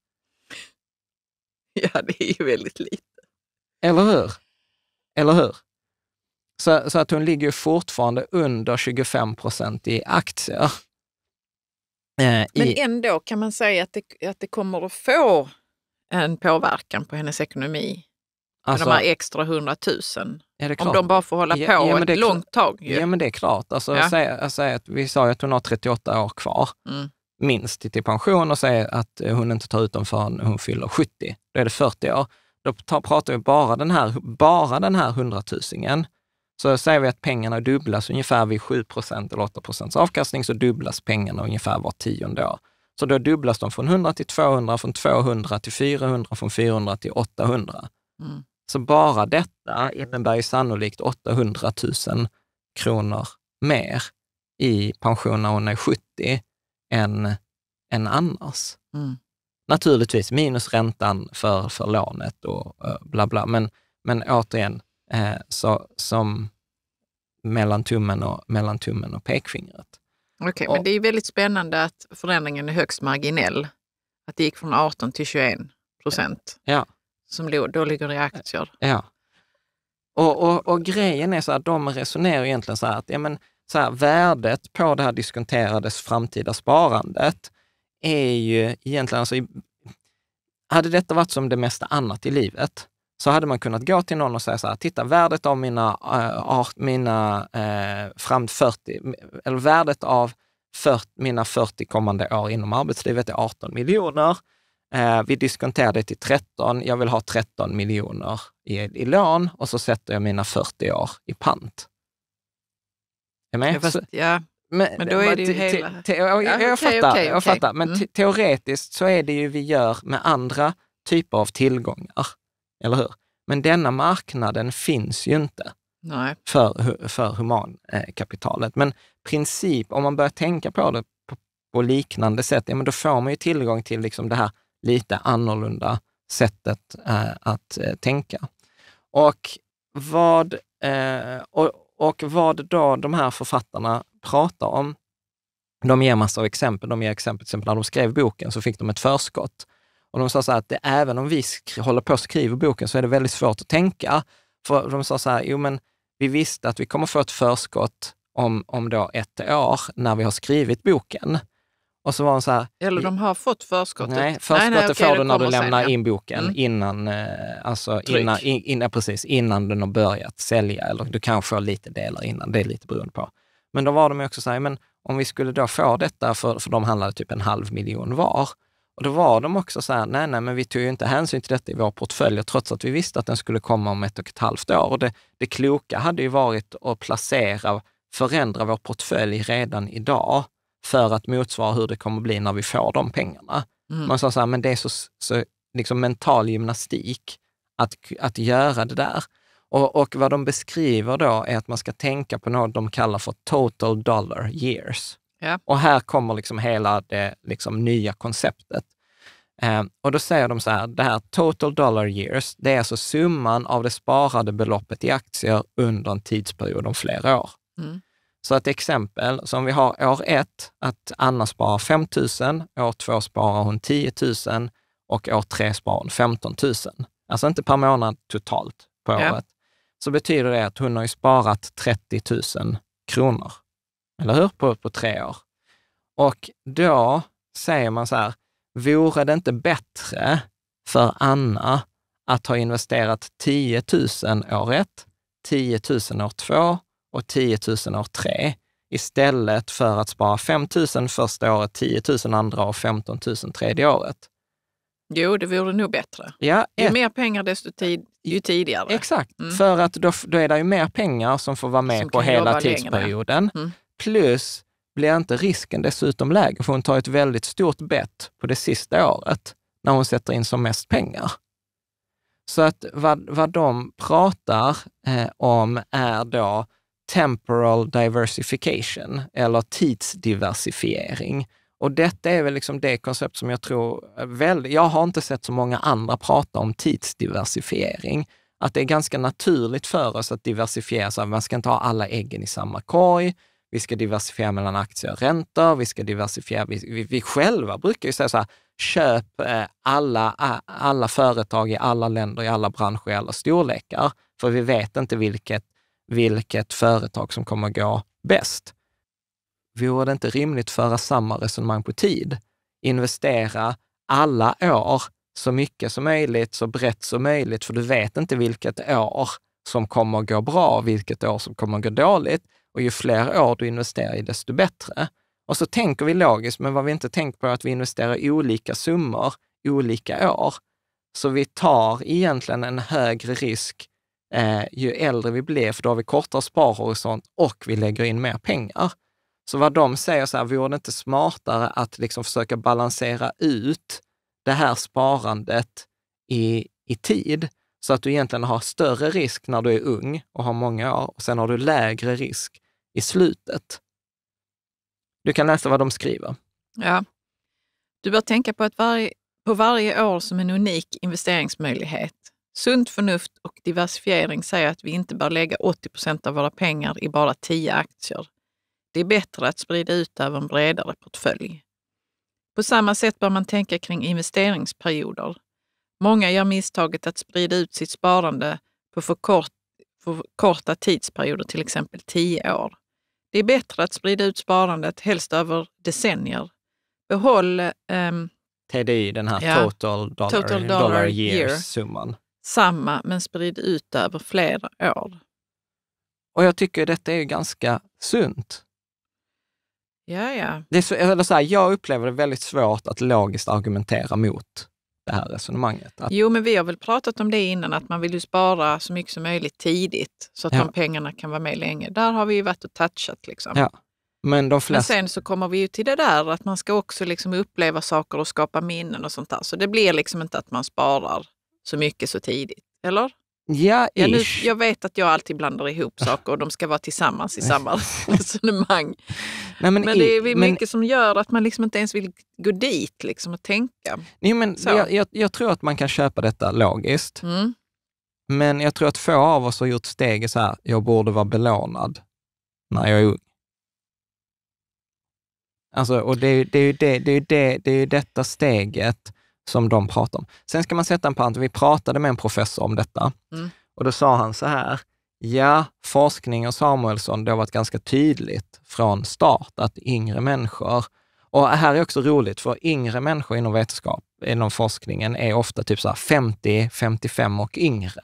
[SPEAKER 2] Ja, det är ju väldigt lite.
[SPEAKER 1] Eller hur? Eller hur? Så, så att hon ligger fortfarande under 25 procent i aktier. Eh, Men i...
[SPEAKER 2] ändå kan man säga att det, att det kommer att få en påverkan på hennes ekonomi Alltså, de här extra hundratusen. om de bara får hålla på ja, ja, ett långt tag. Ju. Ja, men det är klart.
[SPEAKER 1] Alltså, ja. säg, säg att, vi sa ju att hon har 38 år kvar, mm. minst, till pension och säger att eh, hon inte tar ut dem förrän hon fyller 70. Då är det 40 år. Då pratar vi bara den här, bara den här hundratusingen. Så säger vi att pengarna dubblas ungefär vid 7 eller 8 avkastning, så dubblas pengarna ungefär var tionde år. Så då dubblas de från 100 till 200, från 200 till 400, från 400 till 800. Mm. Så bara detta innebär ju sannolikt 800 000 kronor mer i pension när hon är 70 än, än annars. Mm. Naturligtvis minus räntan för, för lånet och eh, bla bla, men, men återigen, eh, så, som mellan tummen och, mellan tummen och pekfingret.
[SPEAKER 2] Okej, okay, men det är väldigt spännande att förändringen är högst marginell. Att det gick från 18 till 21 procent. Ja som då ligger i aktier. Ja. Och, och, och grejen är så att de resonerar egentligen så här att
[SPEAKER 1] ja, men, så här, värdet på det här diskonterades framtida sparandet är ju egentligen, alltså, hade detta varit som det mesta annat i livet, så hade man kunnat gå till någon och säga så här, titta värdet av mina, äh, mina äh, fram 40, eller värdet av 40, mina 40 kommande år inom arbetslivet är 18 miljoner. Eh, vi diskonterar det till 13, jag vill ha 13 miljoner i, i lån och så sätter jag mina 40 år i pant. Är med? Ja, fast, ja.
[SPEAKER 2] Men, men, då är det ju hela... Jag, jag, jag, fattar, okay, okay, jag fattar, men
[SPEAKER 1] mm. teoretiskt så är det ju vi gör med andra typer av tillgångar, eller hur? Men denna marknaden finns ju inte Nej. för, för humankapitalet. Men princip, om man börjar tänka på det på, på liknande sätt, ja, men då får man ju tillgång till liksom det här lite annorlunda sättet eh, att eh, tänka. Och vad, eh, och, och vad då de här författarna pratar om, de ger massor av exempel. De ger exempel, till exempel när de skrev boken så fick de ett förskott. Och de sa så här att det, även om vi håller på och skriver boken så är det väldigt svårt att tänka. För de sa så här, jo men vi visste att vi kommer få ett förskott om, om då ett år när vi har skrivit boken. Och så var hon så här... Eller de
[SPEAKER 2] har fått förskottet? Nej, förskottet nej, nej, får du när du lämnar sen, in boken mm.
[SPEAKER 1] innan, eh, alltså, innan, innan, precis, innan den har börjat sälja. Eller du kanske har lite delar innan, det är lite beroende på. Men då var de också så här, men om vi skulle då få detta, för, för de handlade typ en halv miljon var, och då var de också så här, nej, nej, men vi tog ju inte hänsyn till detta i vår portfölj, trots att vi visste att den skulle komma om ett och ett halvt år. Och det, det kloka hade ju varit att placera, förändra vår portfölj redan idag för att motsvara hur det kommer bli när vi får de pengarna. Mm. Man sa så här, men det är så, så liksom mental gymnastik att, att göra det där. Och, och, vad de beskriver då är att man ska tänka på något de kallar för total dollar years. Ja. Och här kommer liksom hela det liksom nya konceptet. Eh, och då säger de så här, det här total dollar years, det är alltså summan av det sparade beloppet i aktier under en tidsperiod om flera år. Mm. Så ett exempel, som vi har år ett, att Anna sparar 5 000, år två sparar hon 10 000 och år tre sparar hon 15 000. Alltså inte per månad totalt på ja. året. Så betyder det att hon har sparat 30 000 kronor, eller hur? På, på tre år. Och då säger man så här, vore det inte bättre för Anna att ha investerat 10 000 år ett, 10 000 år två och 10 000 år tre, istället för att spara 5 000 första året, 10 000 andra och 15 000 tredje året.
[SPEAKER 2] Jo, det vore nog bättre. Ja, ett... Ju mer pengar, desto tid, ju tidigare. Exakt, mm.
[SPEAKER 1] för att då, då, är det ju mer pengar som får vara med som på hela tidsperioden. Mm. Plus blir inte risken dessutom lägre, för hon tar ett väldigt stort bett på det sista året, när hon sätter in som mest pengar. Så att vad, vad de pratar eh, om är då temporal diversification eller tidsdiversifiering. Och detta är väl liksom det koncept som jag tror, väl, jag har inte sett så många andra prata om tidsdiversifiering. Att det är ganska naturligt för oss att diversifiera, så man ska inte ha alla äggen i samma korg. Vi ska diversifiera mellan aktier och räntor. Vi ska diversifiera. Vi, vi själva brukar ju säga så här, köp eh, alla, alla företag i alla länder, i alla branscher, i alla storlekar. För vi vet inte vilket vilket företag som kommer gå bäst. Vore det inte rimligt att föra samma resonemang på tid? Investera alla år så mycket som möjligt, så brett som möjligt, för du vet inte vilket år som kommer gå bra och vilket år som kommer gå dåligt. Och ju fler år du investerar i, desto bättre. Och så tänker vi logiskt, men vad vi inte tänker på är att vi investerar olika summor olika år. Så vi tar egentligen en högre risk eh, ju äldre vi blir, för då har vi kortare sparhorisont och vi lägger in mer pengar. Så vad de säger så här, vore det inte smartare att liksom försöka balansera ut det här sparandet i, i tid? Så att du egentligen har större risk när du är ung och har många år och sen har du lägre risk i slutet. Du kan läsa vad de skriver.
[SPEAKER 2] Ja. Du bör tänka på, att varje, på varje år som en unik investeringsmöjlighet Sunt förnuft och diversifiering säger att vi inte bör lägga 80 av våra pengar i bara 10 aktier. Det är bättre att sprida ut det över en bredare portfölj. På samma sätt bör man tänka kring investeringsperioder. Många gör misstaget att sprida ut sitt sparande på för, kort, för korta tidsperioder, till exempel 10 år. Det är bättre att sprida ut sparandet, helst över decennier. Behåll... Um, ehm,
[SPEAKER 1] TDI, den här ja, total dollar, total dollar, dollar years-summan. Year
[SPEAKER 2] samma men spridd ut över flera år. Och jag tycker detta är ganska
[SPEAKER 1] sunt. Ja, ja. Det är så, eller så här, jag upplever det väldigt svårt att logiskt argumentera mot det här resonemanget.
[SPEAKER 2] Att, jo, men vi har väl pratat om det innan, att man vill ju spara så mycket som möjligt tidigt så att ja. de pengarna kan vara med länge. Där har vi ju varit och touchat. Liksom. Ja.
[SPEAKER 1] Men, de flesta... Men
[SPEAKER 2] sen så kommer vi ju till det där att man ska också liksom uppleva saker och skapa minnen och sånt där. Så det blir liksom inte att man sparar så mycket så tidigt, eller?
[SPEAKER 1] Ja, ja, nu,
[SPEAKER 2] jag vet att jag alltid blandar ihop ah. saker och de ska vara tillsammans i samma resonemang. Nej, men, men, det är men, mycket som gör att man liksom inte ens vill gå dit liksom, och tänka.
[SPEAKER 1] Nej, men jag, jag, jag, tror att man kan köpa detta logiskt. Mm. Men jag tror att få av oss har gjort steget så här, jag borde vara belånad när jag är ung. Alltså, och det är ju det, det, det, det, det, detta steget som de pratar om. Sen ska man sätta en parentes, vi pratade med en professor om detta mm. och då sa han så här, ja, forskning och Samuelsson, det har varit ganska tydligt från start att yngre människor, och här är också roligt, för yngre människor inom vetenskap, inom forskningen är ofta typ så här 50, 55 och yngre.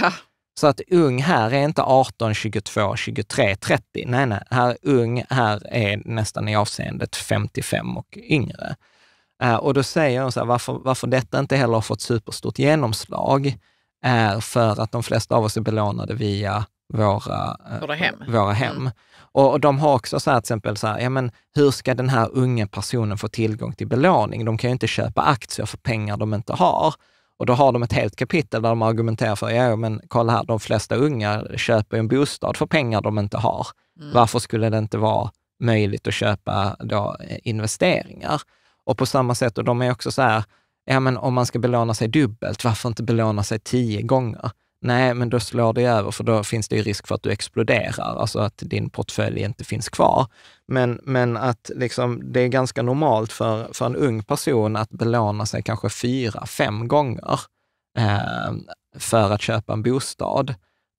[SPEAKER 1] Ja. Så att ung här är inte 18, 22, 23, 30. Nej, nej, här ung här är nästan i avseendet 55 och yngre. Eh, och då säger hon så här, varför, varför detta inte heller har fått superstort genomslag är eh, för att de flesta av oss är belånade via våra, eh, våra hem. Våra hem. Mm. Och, och, de har också så här, till exempel, så här, ja, men hur ska den här unga personen få tillgång till belåning? De kan ju inte köpa aktier för pengar de inte har. Och då har de ett helt kapitel där de argumenterar för, ja men kolla här, de flesta unga köper en bostad för pengar de inte har. Mm. Varför skulle det inte vara möjligt att köpa då investeringar? Och på samma sätt, och de är också så här, ja men om man ska belåna sig dubbelt, varför inte belåna sig tio gånger? Nej, men då slår det över, för då finns det ju risk för att du exploderar, alltså att din portfölj inte finns kvar. Men, men att liksom, det är ganska normalt för, för en ung person att belåna sig kanske fyra, fem gånger eh, för att köpa en bostad.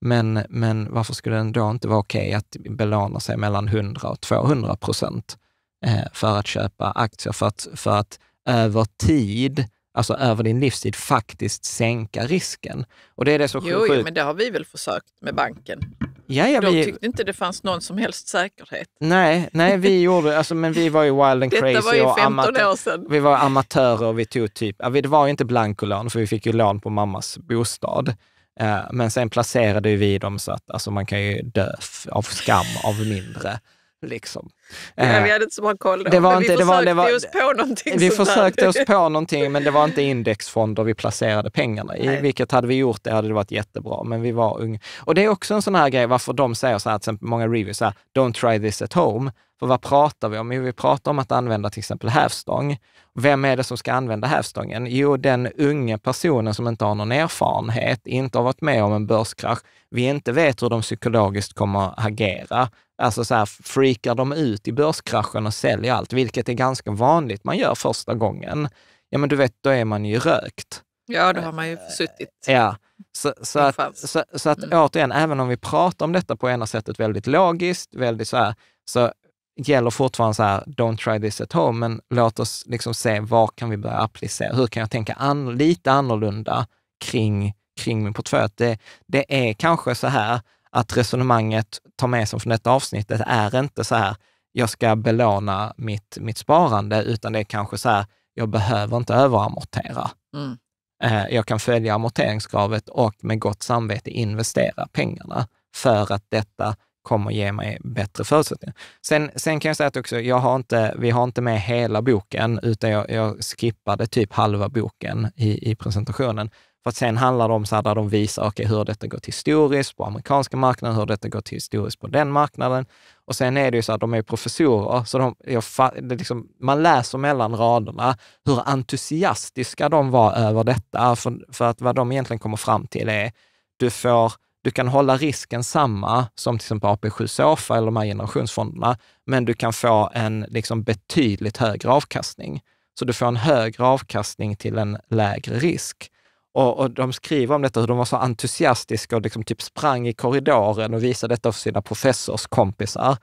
[SPEAKER 1] Men, men varför skulle det då inte vara okej okay att belåna sig mellan 100 och 200 procent? Eh, för att köpa aktier, för att, för att över tid alltså över din livstid faktiskt sänka risken. Och det är det som jo, jo, men det har
[SPEAKER 2] vi väl försökt med banken. Jaja, Då vi... tyckte inte det fanns någon som helst säkerhet.
[SPEAKER 1] Nej, nej vi gjorde, alltså, men vi var ju wild and crazy. Detta var ju 15 år sedan. Vi var amatörer och vi tog typ, det var ju inte blankolån för vi fick ju lån på mammas bostad. Eh, men sen placerade vi dem så att alltså, man kan ju dö av skam av mindre. Liksom.
[SPEAKER 2] Nej, vi eh, hade inte så bra koll då. Det var men inte, vi försökte det var, det var, oss på någonting. Vi försökte oss på
[SPEAKER 1] någonting, men det var inte indexfonder vi placerade pengarna i. Nej. Vilket hade vi gjort det hade det varit jättebra, men vi var unga. Och det är också en sån här grej varför de säger så här, till exempel många reviews, så här, don't try this at home. För vad pratar vi om? Jo, vi pratar om att använda till exempel hävstång. Vem är det som ska använda hävstången? Jo, den unge personen som inte har någon erfarenhet, inte har varit med om en börskrasch. Vi inte vet hur de psykologiskt kommer att agera. Alltså så här, freakar de ut i börskraschen och säljer allt, vilket är ganska vanligt man gör första gången. Ja, men du vet, då är man ju rökt.
[SPEAKER 2] Ja, då har man ju suttit. Eh, ja. Så, så, att, så,
[SPEAKER 1] så att mm. återigen, även om vi pratar om detta på ena sättet väldigt logiskt, väldigt så här, så gäller fortfarande så här, don't try this at home, men låt oss liksom se vad kan vi börja applicera? Hur kan jag tänka an lite annorlunda kring, kring min portfölj? Det, det är kanske så här att resonemanget, tar med sig från detta avsnittet, är inte så här, jag ska belåna mitt, mitt sparande, utan det är kanske så här, jag behöver inte överamortera. Mm. Eh, jag kan följa amorteringskravet och med gott samvete investera pengarna för att detta kommer ge mig bättre förutsättningar. Sen, sen kan jag säga att också, jag har inte, vi har inte med hela boken, utan jag, jag skippade typ halva boken i, i presentationen. För att sen handlar det om så här, där de visar okay, hur detta gått historiskt på amerikanska marknaden, hur detta gått historiskt på den marknaden. Och sen är det ju så att de är professorer, så de, jag, liksom, man läser mellan raderna hur entusiastiska de var över detta. För, för att vad de egentligen kommer fram till är, du får du kan hålla risken samma som till exempel AP7 Sofa eller de här generationsfonderna, men du kan få en liksom betydligt högre avkastning. Så du får en högre avkastning till en lägre risk. Och, och, de skriver om detta, hur de var så entusiastiska och liksom typ sprang i korridoren och visade detta för sina professorskompisar.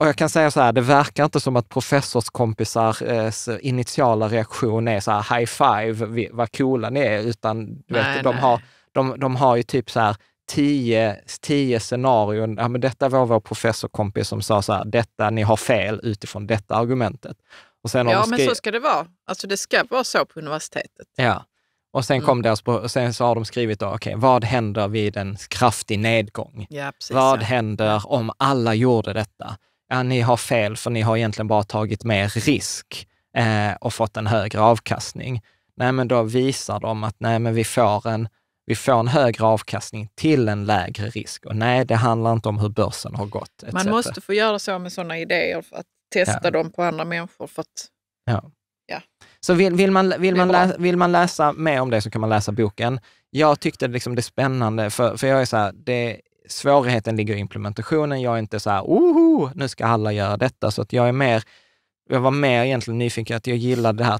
[SPEAKER 1] Och jag kan säga så här, det verkar inte som att professorskompisars eh, initiala reaktion är så här high five, vad coola ni är, utan nej, vet, de nej. har de, de har ju typ så här tio, tio scenarion. Ja, men detta var vår professorkompis som sa så här, detta, ni har fel utifrån detta argumentet. Och sen ja, men så ska
[SPEAKER 2] det vara. Alltså det ska vara så på universitetet. Ja.
[SPEAKER 1] Och sen, kom mm. deras, sen så har de skrivit, då, okay, vad händer vid en kraftig nedgång? Ja, precis, vad ja. händer om alla gjorde detta? Ja, ni har fel, för ni har egentligen bara tagit mer risk eh, och fått en högre avkastning. Nej, men då visar de att nej, men vi får en vi får en högre avkastning till en lägre risk. Och nej, det handlar inte om hur börsen har gått. Etc. Man måste få
[SPEAKER 2] göra så med sådana idéer för att testa ja. dem på andra människor. För att, ja. ja.
[SPEAKER 1] Så vill, vill, man, vill, man läsa, vill man läsa mer om det så kan man läsa boken. Jag tyckte liksom det är spännande, för, för jag är så här, det, svårigheten ligger i implementationen. Jag är inte så här, oho, nu ska alla göra detta. Så att jag är mer, jag var mer egentligen nyfiken, att jag gillade det här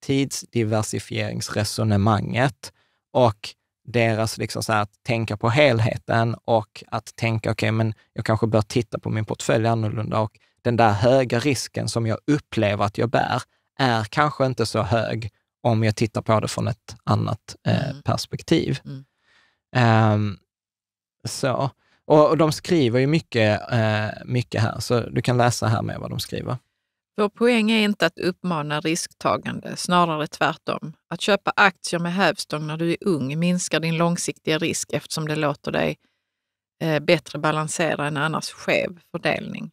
[SPEAKER 1] tidsdiversifieringsresonemanget och deras liksom så att tänka på helheten och att tänka, okej, okay, men jag kanske bör titta på min portfölj annorlunda och den där höga risken som jag upplever att jag bär är kanske inte så hög om jag tittar på det från ett annat eh, mm. perspektiv. Mm. Um, så. Och, och, de skriver ju mycket, eh, mycket här, så du kan läsa här med vad de skriver.
[SPEAKER 2] Vår poäng är inte att uppmana risktagande, snarare tvärtom. Att köpa aktier med hävstång när du är ung minskar din långsiktiga risk eftersom det låter dig eh, bättre balansera en annars skev fördelning.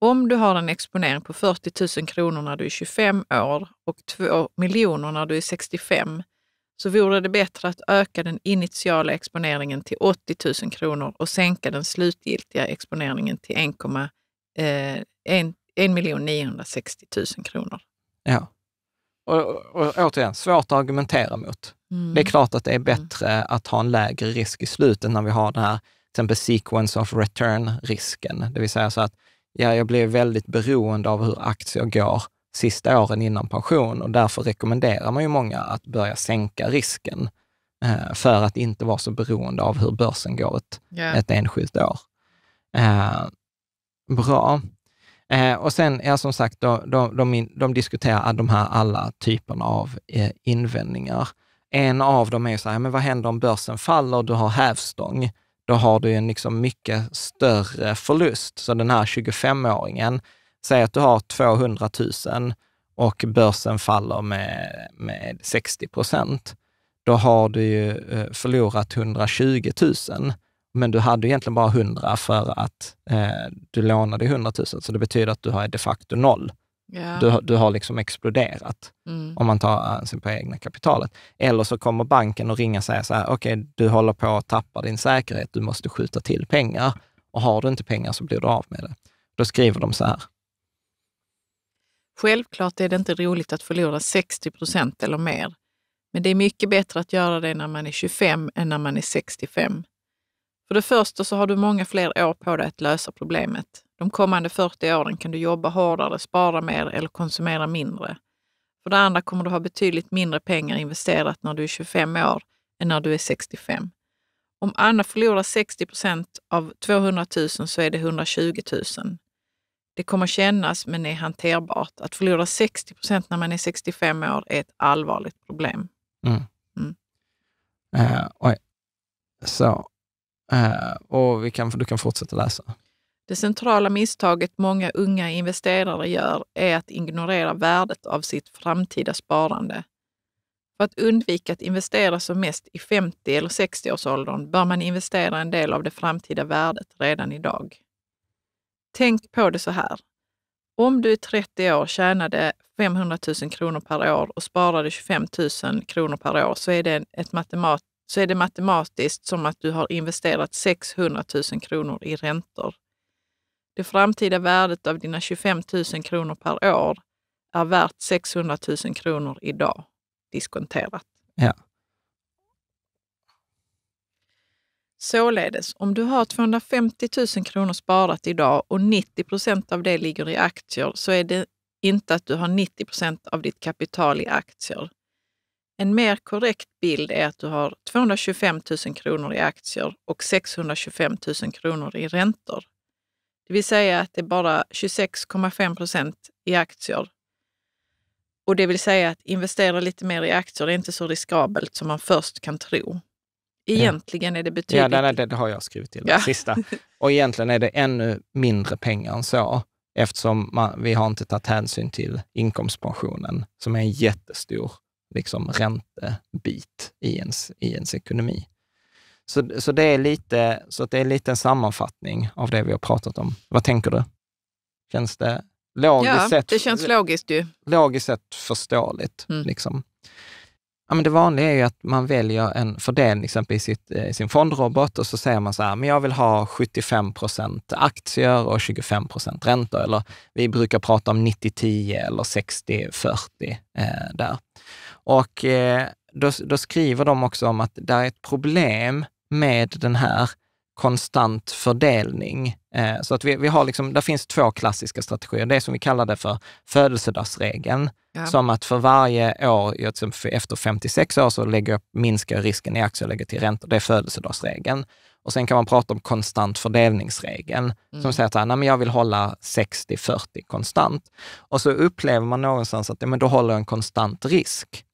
[SPEAKER 2] Om du har en exponering på 40 000 kronor när du är 25 år och 2 miljoner när du är 65 så vore det bättre att öka den initiala exponeringen till 80 000 kronor och sänka den slutgiltiga exponeringen till 1, eh, 1 960 000 kronor.
[SPEAKER 1] Ja. Och, och, återigen, svårt att argumentera mot. Mm. Det är klart att det är mm. bättre mm. att ha en lägre risk i slutet när vi har den här till exempel sequence of return-risken. Det vill säga så att ja, jag blir väldigt beroende av hur aktier går sista åren innan pension och därför rekommenderar man ju många att börja sänka risken eh, för att inte vara så beroende av hur börsen går ett, yeah. ett enskilt år. Eh, bra. Eh, och sen, ja, som sagt, då, de, de, de diskuterar ah, de här alla typerna av eh, invändningar. En av dem är så här, men vad händer om börsen faller och du har hävstång? Då har du en liksom mycket större förlust. Så den här 25-åringen, säger att du har 200 000 och börsen faller med, med 60 procent. Då har du ju eh, förlorat 120 000 men du hade egentligen bara 100 för att eh, du lånade 100 000, så det betyder att du har de facto noll. Yeah. Du, du har liksom exploderat, mm. om man tar hänsyn eh, på egna kapitalet. Eller så kommer banken och ringer och säger så här, okej, okay, du håller på att tappa din säkerhet, du måste skjuta till pengar och har du inte pengar så blir du av med det. Då skriver de så här.
[SPEAKER 2] Självklart är det inte roligt att förlora 60 procent eller mer, men det är mycket bättre att göra det när man är 25 än när man är 65. För det första så har du många fler år på dig att lösa problemet. De kommande 40 åren kan du jobba hårdare, spara mer eller konsumera mindre. För det andra kommer du ha betydligt mindre pengar investerat när du är 25 år än när du är 65. Om Anna förlorar 60 procent av 200 000 så är det 120 000. Det kommer kännas men är hanterbart. Att förlora 60 procent när man är 65 år är ett allvarligt problem.
[SPEAKER 1] Mm. Mm. Uh, så Eh, och vi kan, du kan fortsätta läsa.
[SPEAKER 2] Det centrala misstaget många unga investerare gör är att ignorera värdet av sitt framtida sparande. För att undvika att investera som mest i 50 eller 60-årsåldern bör man investera en del av det framtida värdet redan idag. Tänk på det så här. Om du i 30 år tjänade 500 000 kronor per år och sparade 25 000 kronor per år så är det ett matemat så är det matematiskt som att du har investerat 600 000 kronor i räntor. Det framtida värdet av dina 25 000 kronor per år är värt 600 000 kronor idag, diskonterat. Ja. Således, om du har 250 000 kronor sparat idag och 90 procent av det ligger i aktier så är det inte att du har 90 procent av ditt kapital i aktier. En mer korrekt bild är att du har 225 000 kronor i aktier och 625 000 kronor i räntor. Det vill säga att det är bara 26,5 procent i aktier. Och det vill säga att investera lite mer i aktier är inte så riskabelt som man först kan tro. Egentligen är det betydligt... Ja, det, det, det, det har jag skrivit till. Ja. Sista.
[SPEAKER 1] Och egentligen är det ännu mindre pengar än så, eftersom man, vi har inte tagit hänsyn till inkomstpensionen, som är en jättestor liksom räntebit i ens, i ens ekonomi. Så, så, det är lite, så det är lite en sammanfattning av det vi har pratat om. Vad tänker du? Känns det logiskt ja, sett? det känns logiskt ju. Logiskt sett förståeligt. Mm. Liksom. Ja, men det vanliga är ju att man väljer en fördelning, exempel i, sitt, eh, i sin fondrobot, och så säger man så här, men jag vill ha 75 procent aktier och 25 procent räntor. Eller vi brukar prata om 90-10 eller 60-40 eh, där. Och eh, då, då skriver de också om att det är ett problem med den här konstant fördelning. Eh, så att vi, vi har liksom, där finns två klassiska strategier. Det som vi kallar det för födelsedagsregeln, ja. som att för varje år, efter 56 år, så lägger jag, minskar jag risken i aktier och lägger till räntor. Det är födelsedagsregeln. Och sen kan man prata om konstant fördelningsregeln, mm. som säger att nej, men jag vill hålla 60-40 konstant. Och så upplever man någonstans att men då håller jag en konstant risk.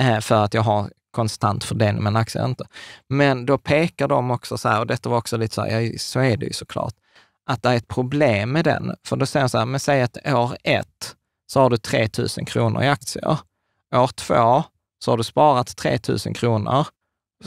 [SPEAKER 1] Eh, för att jag har konstant fördelning den, men aktier inte. Men då pekar de också så här, och detta var också lite så här, ja, så är det ju såklart, att det är ett problem med den. För då säger de så här, men säg att år ett så har du 3 000 kronor i aktier. År två så har du sparat 3 000 kronor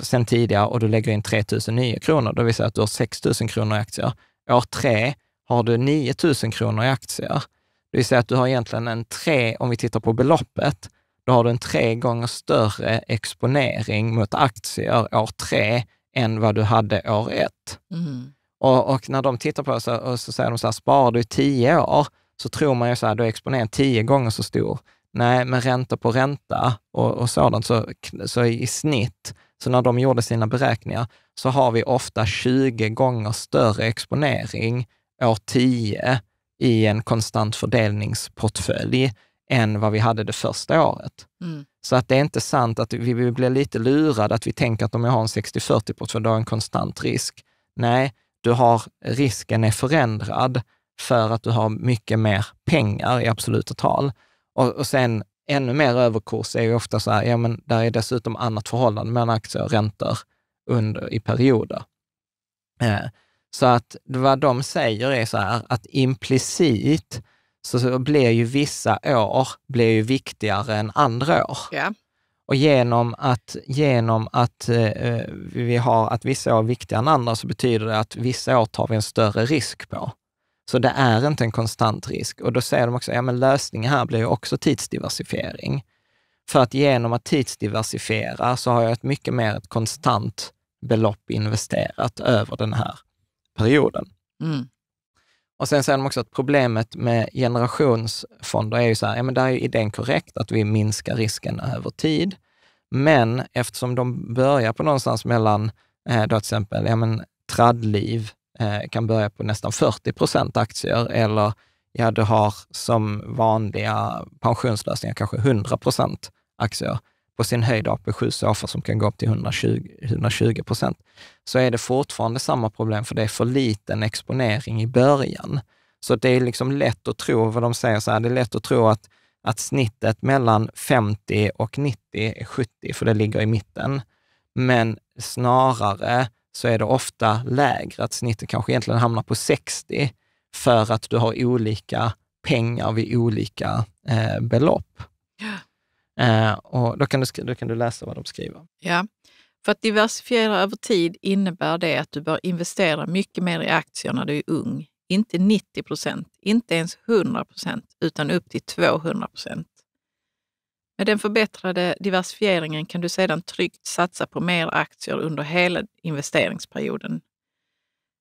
[SPEAKER 1] sen tidigare och du lägger in 3 000 nya kronor, det vill säga att du har 6 000 kronor i aktier. År tre har du 9 000 kronor i aktier. Det vill säga att du har egentligen en tre, om vi tittar på beloppet, då har du en tre gånger större exponering mot aktier år tre än vad du hade år ett. Mm. Och, och, när de tittar på det så, och så säger de så här, sparar du i tio år så tror man ju så här, då är exponeringen tio gånger så stor. Nej, men ränta på ränta och, och sådant, så, så i snitt, så när de gjorde sina beräkningar, så har vi ofta 20 gånger större exponering år 10 i en konstant fördelningsportfölj än vad vi hade det första året. Mm. Så att det är inte sant att vi, blir lite lurade, att vi tänker att om jag har en 60-40-portfölj, då har jag en konstant risk. Nej, du har, risken är förändrad för att du har mycket mer pengar i absoluta tal. Och, och sen ännu mer överkurs är ju ofta så här, ja men där är dessutom annat förhållande mellan aktier och räntor under, i perioder. Eh, så att vad de säger är så här, att implicit så, blir ju vissa år blir ju viktigare än andra år. Yeah. Och genom att, genom att eh, eh, vi har att vissa år är viktigare än andra så betyder det att vissa år tar vi en större risk på. Så det är inte en konstant risk. Och då säger de också, ja men lösningen här blir ju också tidsdiversifiering. För att genom att tidsdiversifiera så har jag ett mycket mer ett konstant belopp investerat över den här perioden. Mm. Och sen säger de också att problemet med generationsfonder är ju så här, ja men där är ju idén korrekt att vi minskar risken över tid. Men eftersom de börjar på någonstans mellan, eh, då till exempel, ja men Tradliv eh, kan börja på nästan 40 procent aktier eller ja, du har som vanliga pensionslösningar kanske 100 procent aktier på sin höjd AP7 SOFA som kan gå upp till 120 procent, så är det fortfarande samma problem för det är för liten exponering i början. Så det är liksom lätt att tro, vad de säger så här, det är lätt att tro att, att snittet mellan 50 och 90 är 70, för det ligger i mitten. Men snarare så är det ofta lägre, att snittet kanske egentligen hamnar på 60 för att du har olika pengar vid olika eh, belopp. Yeah. Eh, och då kan, du, då kan du läsa vad de skriver.
[SPEAKER 2] Ja, för att diversifiera över tid innebär det att du bör investera mycket mer i aktier när du är ung. Inte 90 procent, inte ens 100 procent, utan upp till 200 procent. Med den förbättrade diversifieringen kan du sedan tryggt satsa på mer aktier under hela investeringsperioden.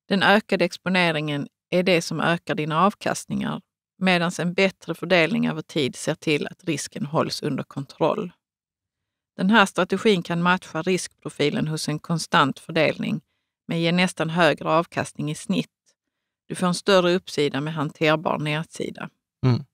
[SPEAKER 2] Den ökade exponeringen är det som ökar dina avkastningar medan en bättre fördelning över tid ser till att risken hålls under kontroll. Den här strategin kan matcha riskprofilen hos en konstant fördelning men ger nästan högre avkastning i snitt. Du får en större uppsida med hanterbar nedsida.
[SPEAKER 1] Mm.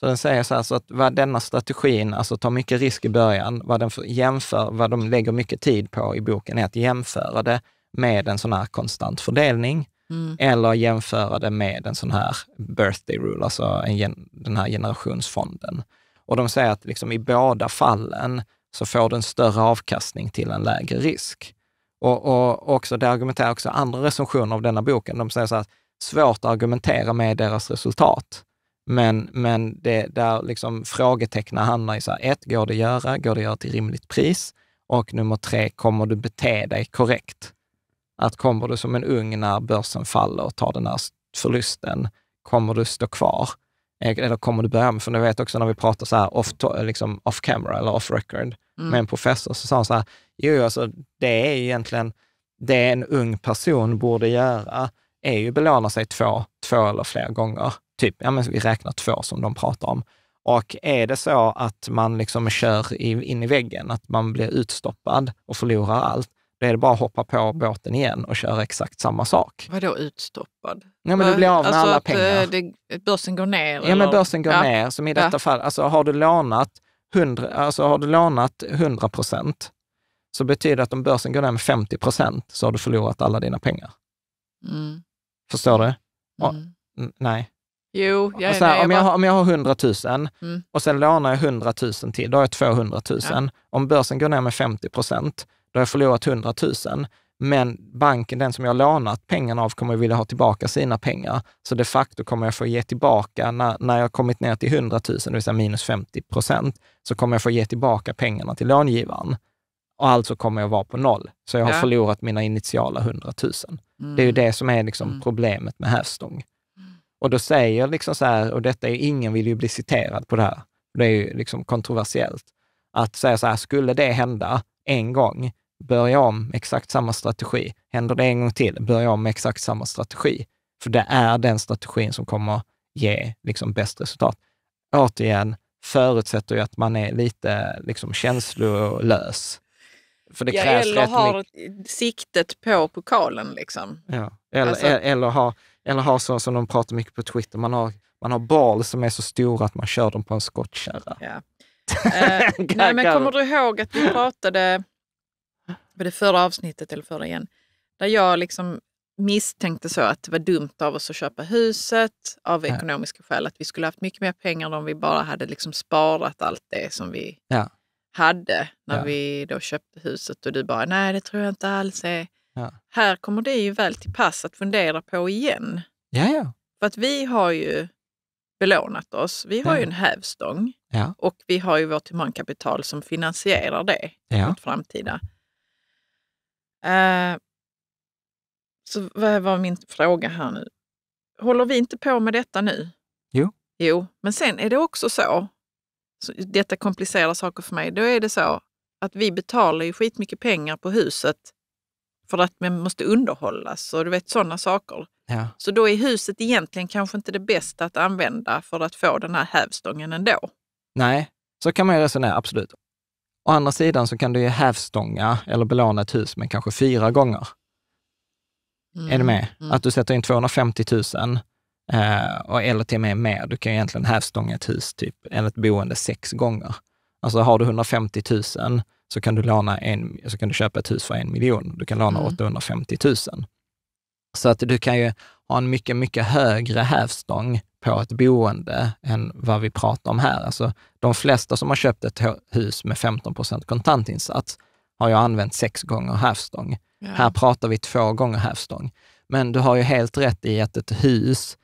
[SPEAKER 1] Så den säger så, så att vad denna strategin, alltså tar mycket risk i början, vad, den jämför, vad de lägger mycket tid på i boken är att jämföra det med en sån här konstant fördelning Mm. Eller jämföra det med en sån här birthday rule, alltså en, den här generationsfonden. Och de säger att liksom i båda fallen så får du en större avkastning till en lägre risk. Och, och också, det argumenterar också andra recensioner av denna boken. De säger så här, svårt att argumentera med deras resultat. Men, men det, där liksom frågetecknen hamnar i så här, ett, går det att göra? Går det att göra till rimligt pris? Och nummer tre, kommer du bete dig korrekt? Att kommer du som en ung när börsen faller och tar den här förlusten, kommer du stå kvar? Eh, eller kommer du börja om? För nu vet också när vi pratar så här off, eh, liksom off camera eller off record mm. med en professor, så sa han så här, jo, alltså, det är egentligen det en ung person borde göra är ju belåna sig två, två eller fler gånger. Typ, ja, men vi räknar två som de pratar om. Och är det så att man liksom kör in i väggen, att man blir utstoppad och förlorar allt, då är det bara att hoppa på mm. båten igen och köra exakt samma sak. Vadå utstoppad? Ja, men du blir av med alltså alla att, eh,
[SPEAKER 2] pengar. Det, börsen går ner? Ja, eller? men börsen går ja. ner. Som i detta ja.
[SPEAKER 1] fall, alltså har du lånat 100, alltså har du lånat 100 procent, så betyder det att om börsen går ner med 50 procent så har du förlorat alla dina pengar. Mm. Förstår du? Mm. Oh, nej. Jo, jag, här, nej, om, jag bara... har, om jag har 100 000 mm. och sen lånar jag 100 000 till, då har jag 200 000. Ja. Om börsen går ner med 50 procent, då har jag förlorat 100 000. Men banken, den som jag lånat pengarna av, kommer vilja ha tillbaka sina pengar. Så de facto kommer jag få ge tillbaka, när, när jag kommit ner till 100 000, det vill säga minus 50 procent, så kommer jag få ge tillbaka pengarna till långivaren. Och alltså kommer jag vara på noll. Så jag har ja. förlorat mina initiala 100 000. Mm. Det är ju det som är liksom mm. problemet med hävstång. Mm. Och då säger jag liksom så här, och detta är ingen vill ju bli citerad på det här, det är ju liksom kontroversiellt, att säga så här, skulle det hända en gång, börja om med exakt samma strategi. Händer det en gång till, börja om med exakt samma strategi. För det är den strategin som kommer ge liksom, bäst resultat. Återigen, förutsätter ju att man är lite liksom, känslolös. För det ja, krävs eller har
[SPEAKER 2] siktet på pokalen. Liksom. Ja.
[SPEAKER 1] Eller, alltså... E-, eller, har, eller har så som de pratar mycket på Twitter, man har, man har bal som är så stora att man kör dem på en skottkärra. Ja.
[SPEAKER 2] eh, nej, men kommer du ihåg att vi pratade för det förra avsnittet, eller förra igen, där jag liksom misstänkte så att det var dumt av oss att köpa huset av ja. ekonomiska skäl. Att vi skulle haft mycket mer pengar om vi bara hade liksom sparat allt det som vi ja. hade när ja. vi då köpte huset. Och du bara, nej det tror jag inte alls är. Här kommer det ju väl till pass att fundera på igen. Ja, ja. För att vi har ju belånat oss. Vi har ju en hävstång och vi har ju vårt humankapital som finansierar det, ja. vårt framtida. Eh, så vad var min fråga här nu? Håller vi inte på med detta nu? Jo. Jo, men sen är det också så, så detta komplicerar saker för mig, då är det så att vi betalar ju skitmycket pengar på huset för att man måste underhållas och du vet sådana saker. Ja. Så då är huset egentligen kanske inte det bästa att använda för att få den här hävstången ändå.
[SPEAKER 1] Nej, så kan man ju resonera, absolut. Å andra sidan så kan du ju hävstånga eller belåna ett hus, men kanske fyra gånger. Mm. Är du mm, med? Mm. Att du sätter in 250 000 eh, eller till och med mer. Du kan ju egentligen hävstånga ett hus, typ, eller ett boende, sex gånger. Alltså har du 150 000 så kan du, låna en, så kan du köpa ett hus för en miljon. Du kan låna mm. 850 000. Så att du kan ju ha en mycket, mycket högre hävstång på ett boende än vad vi pratar om här. Alltså, de flesta som har köpt ett hus med 15 procent kontantinsats har ju använt sex gånger hävstång. Ja. Här pratar vi två gånger hävstång. Men du har ju helt rätt i att ett hus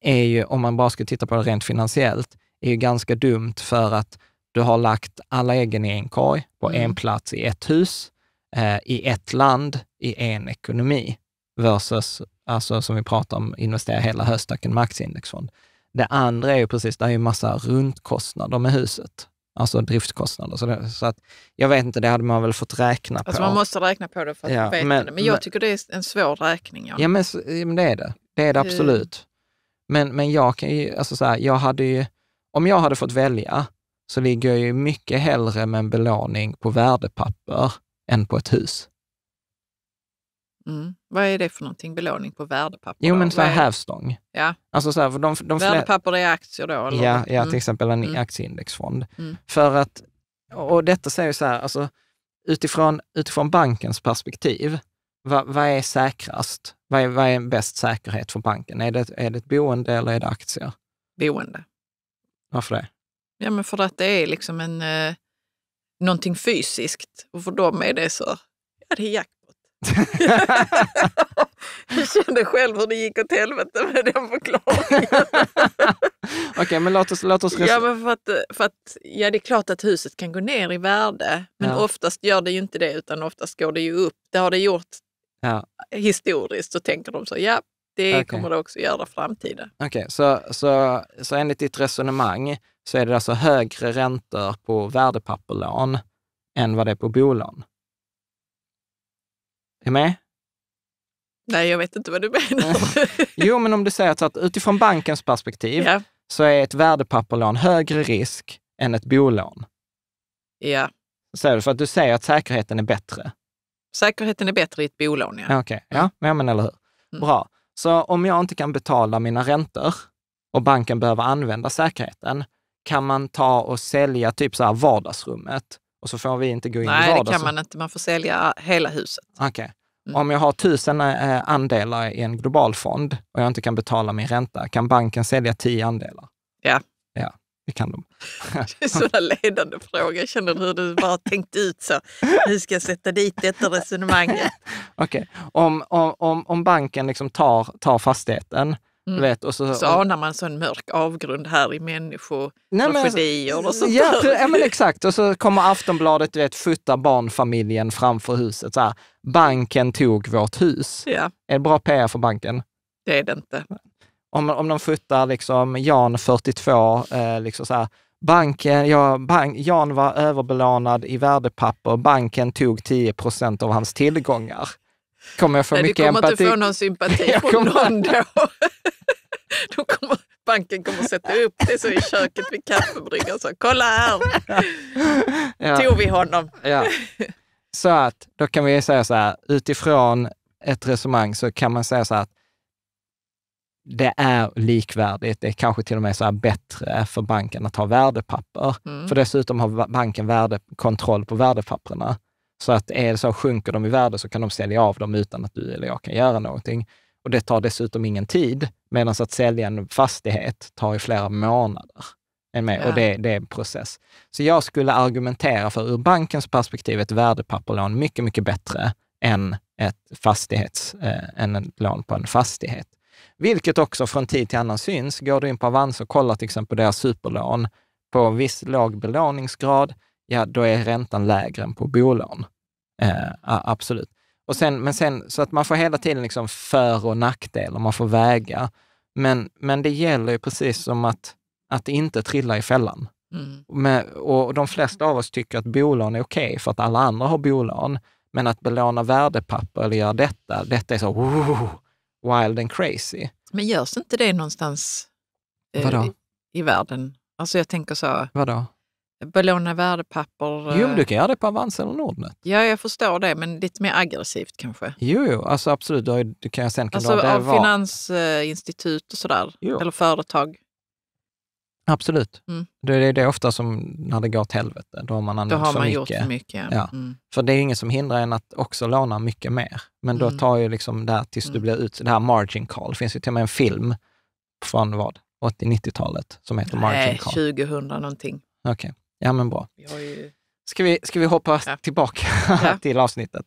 [SPEAKER 1] är ju, om man bara ska titta på det rent finansiellt, är ju ganska dumt för att du har lagt alla äggen i en korg, på mm. en plats i ett hus, eh, i ett land, i en ekonomi versus alltså som vi pratar om, investera hela höstacken med aktieindexfond. Det andra är ju precis, det är ju massa runtkostnader med huset, alltså driftkostnader. Så, det, så, att, jag vet inte, det hade man väl fått räkna alltså på. Alltså man måste räkna på det för att ja, veta men, det. Men jag men,
[SPEAKER 2] tycker det är en svår räkning. Ja, ja men,
[SPEAKER 1] det är det. Det är det eh. absolut. Men, men jag kan ju, alltså så här, jag hade ju, om jag hade fått välja så ligger jag ju mycket hellre med en belåning på värdepapper än på ett hus.
[SPEAKER 2] Mm. Vad är det för någonting? Belåning på värdepapper? Jo, då? men så här hävstång. Ja. Alltså så här, för de, de värdepapper är aktier då? Eller? Ja, ja, mm. till exempel en mm.
[SPEAKER 1] aktieindexfond. Mm. För att, och detta säger så här, alltså, utifrån, utifrån bankens perspektiv, vad, vad är säkrast? Vad är, vad är bäst säkerhet för banken? Är det, är det ett boende eller är det aktier? Boende. Varför det?
[SPEAKER 2] Ja, men för att det är liksom en, eh, någonting fysiskt och för dem är det så, ja det är jakt jag kände själv hur det gick åt helvete med den förklaringen.
[SPEAKER 1] Okej, okay, men låt oss... Låt oss ja, men
[SPEAKER 2] för att, för att, ja, det är klart att huset kan gå ner i värde, men ja. oftast gör det ju inte det, utan oftast går det ju upp. Det har det gjort ja. historiskt, så tänker de så, ja, det okay. kommer det också göra i framtiden.
[SPEAKER 1] Okej, okay, så, så, så enligt ditt resonemang så är det alltså högre räntor på värdepapperlån än vad det är på bolån? Är du med?
[SPEAKER 2] Nej, jag vet inte vad du menar.
[SPEAKER 1] jo, men om du säger att utifrån bankens perspektiv ja. så är ett värdepapperlån högre risk än ett bolån. Ja. Säger Så, för att du säger att säkerheten är bättre.
[SPEAKER 2] Säkerheten är bättre i ett bolån, ja. Okej,
[SPEAKER 1] okay. ja, ja, men eller hur. Mm. Bra. Så om jag inte kan betala mina räntor och banken behöver använda säkerheten, kan man ta och sälja typ så här vardagsrummet och så får vi inte gå in Nej, i vardagsrummet? Nej, det kan
[SPEAKER 2] man inte. Man får sälja hela huset.
[SPEAKER 1] Okej. Okay. Mm. Om jag har tusen eh, andelar i en global fond och jag inte kan betala min ränta, kan banken sälja tio andelar? Ja. Ja, det kan de.
[SPEAKER 2] det är sådana ledande fråga. Jag känner hur du bara tänkt ut så. Hur ska jag sätta dit detta resonemanget.
[SPEAKER 1] Okej. Okay. Om, om, om, banken liksom tar, tar fastigheten, Mm. Vet, och så, så anar
[SPEAKER 2] man sån mörk avgrund här i människoprofetior och, alltså- och sånt ja, där. Ja,
[SPEAKER 1] men exakt. Och så kommer Aftonbladet, du vet, futta barnfamiljen framför huset. Så här, banken tog vårt hus. Ja. Är det bra PR för banken? Det är det inte. Om, om de futtar liksom Jan, 42, eh, liksom så här, banken, ja, bank, Jan var överbelånad i värdepapper, banken tog 10 procent av hans tillgångar. Kommer jag få Nej, mycket empati? Du kommer inte få någon
[SPEAKER 2] sympati på kommer... någon då. då kommer, banken kommer sätta upp det så i köket vid kaffebryggan. Så, Kolla här! ja. Tog vi honom? ja.
[SPEAKER 1] Så att då kan vi säga så här, utifrån ett resonemang så kan man säga så här att det är likvärdigt. Det är kanske till och med så bättre för banken att ha värdepapper. Mm. För dessutom har banken värde, kontroll på värdepapperna. Så att är så sjunker de i värde så kan de sälja av dem utan att du eller jag kan göra någonting. Och det tar dessutom ingen tid, medan att sälja en fastighet tar ju flera månader. Ja. Och det, det, är en process. Så jag skulle argumentera för, ur bankens perspektiv, ett värdepapperlån mycket, mycket bättre än ett, fastighets, eh, än ett lån på en fastighet. Vilket också från tid till annan syns. Går du in på Avanza och kollar till exempel deras superlån, på viss låg belåningsgrad ja då är räntan lägre än på bolån. Eh, absolut. Och sen, men sen, så att man får hela tiden liksom för och nackdelar, man får väga. Men, men det gäller ju precis som att, att inte trilla i fällan. Mm. Men, och de flesta av oss tycker att bolån är okej okay för att alla andra har bolån. Men att belåna värdepapper eller göra detta, detta är så oh, wild and crazy.
[SPEAKER 2] Men görs inte det någonstans eh, i världen? Alltså jag tänker så... Vadå? belåna värdepapper. Jo, men du eh, kan
[SPEAKER 1] göra det på Avanza eller Nordnet.
[SPEAKER 2] Ja, jag förstår det, men lite mer aggressivt
[SPEAKER 1] kanske. Jo, jo alltså absolut. Du, du kan, sen kan alltså, du av var...
[SPEAKER 2] finansinstitut och sådär, jo. eller företag.
[SPEAKER 1] Absolut. Mm. Det är det ofta som när det går åt helvete. Då har man använt då har man mycket. Gjort för, mycket. Ja. Mm. för det är inget som hindrar en att också låna mycket mer. Men då mm. tar ju liksom det här tills du mm. blir ut, det här margin call. Det finns ju till och med en film från vad? 80-90-talet som heter Nej, Margin Call. Nej,
[SPEAKER 2] 2000 någonting.
[SPEAKER 1] Okej. Okay. Ja, men bra. Ska vi, ska vi hoppa ja. tillbaka ja. till avsnittet?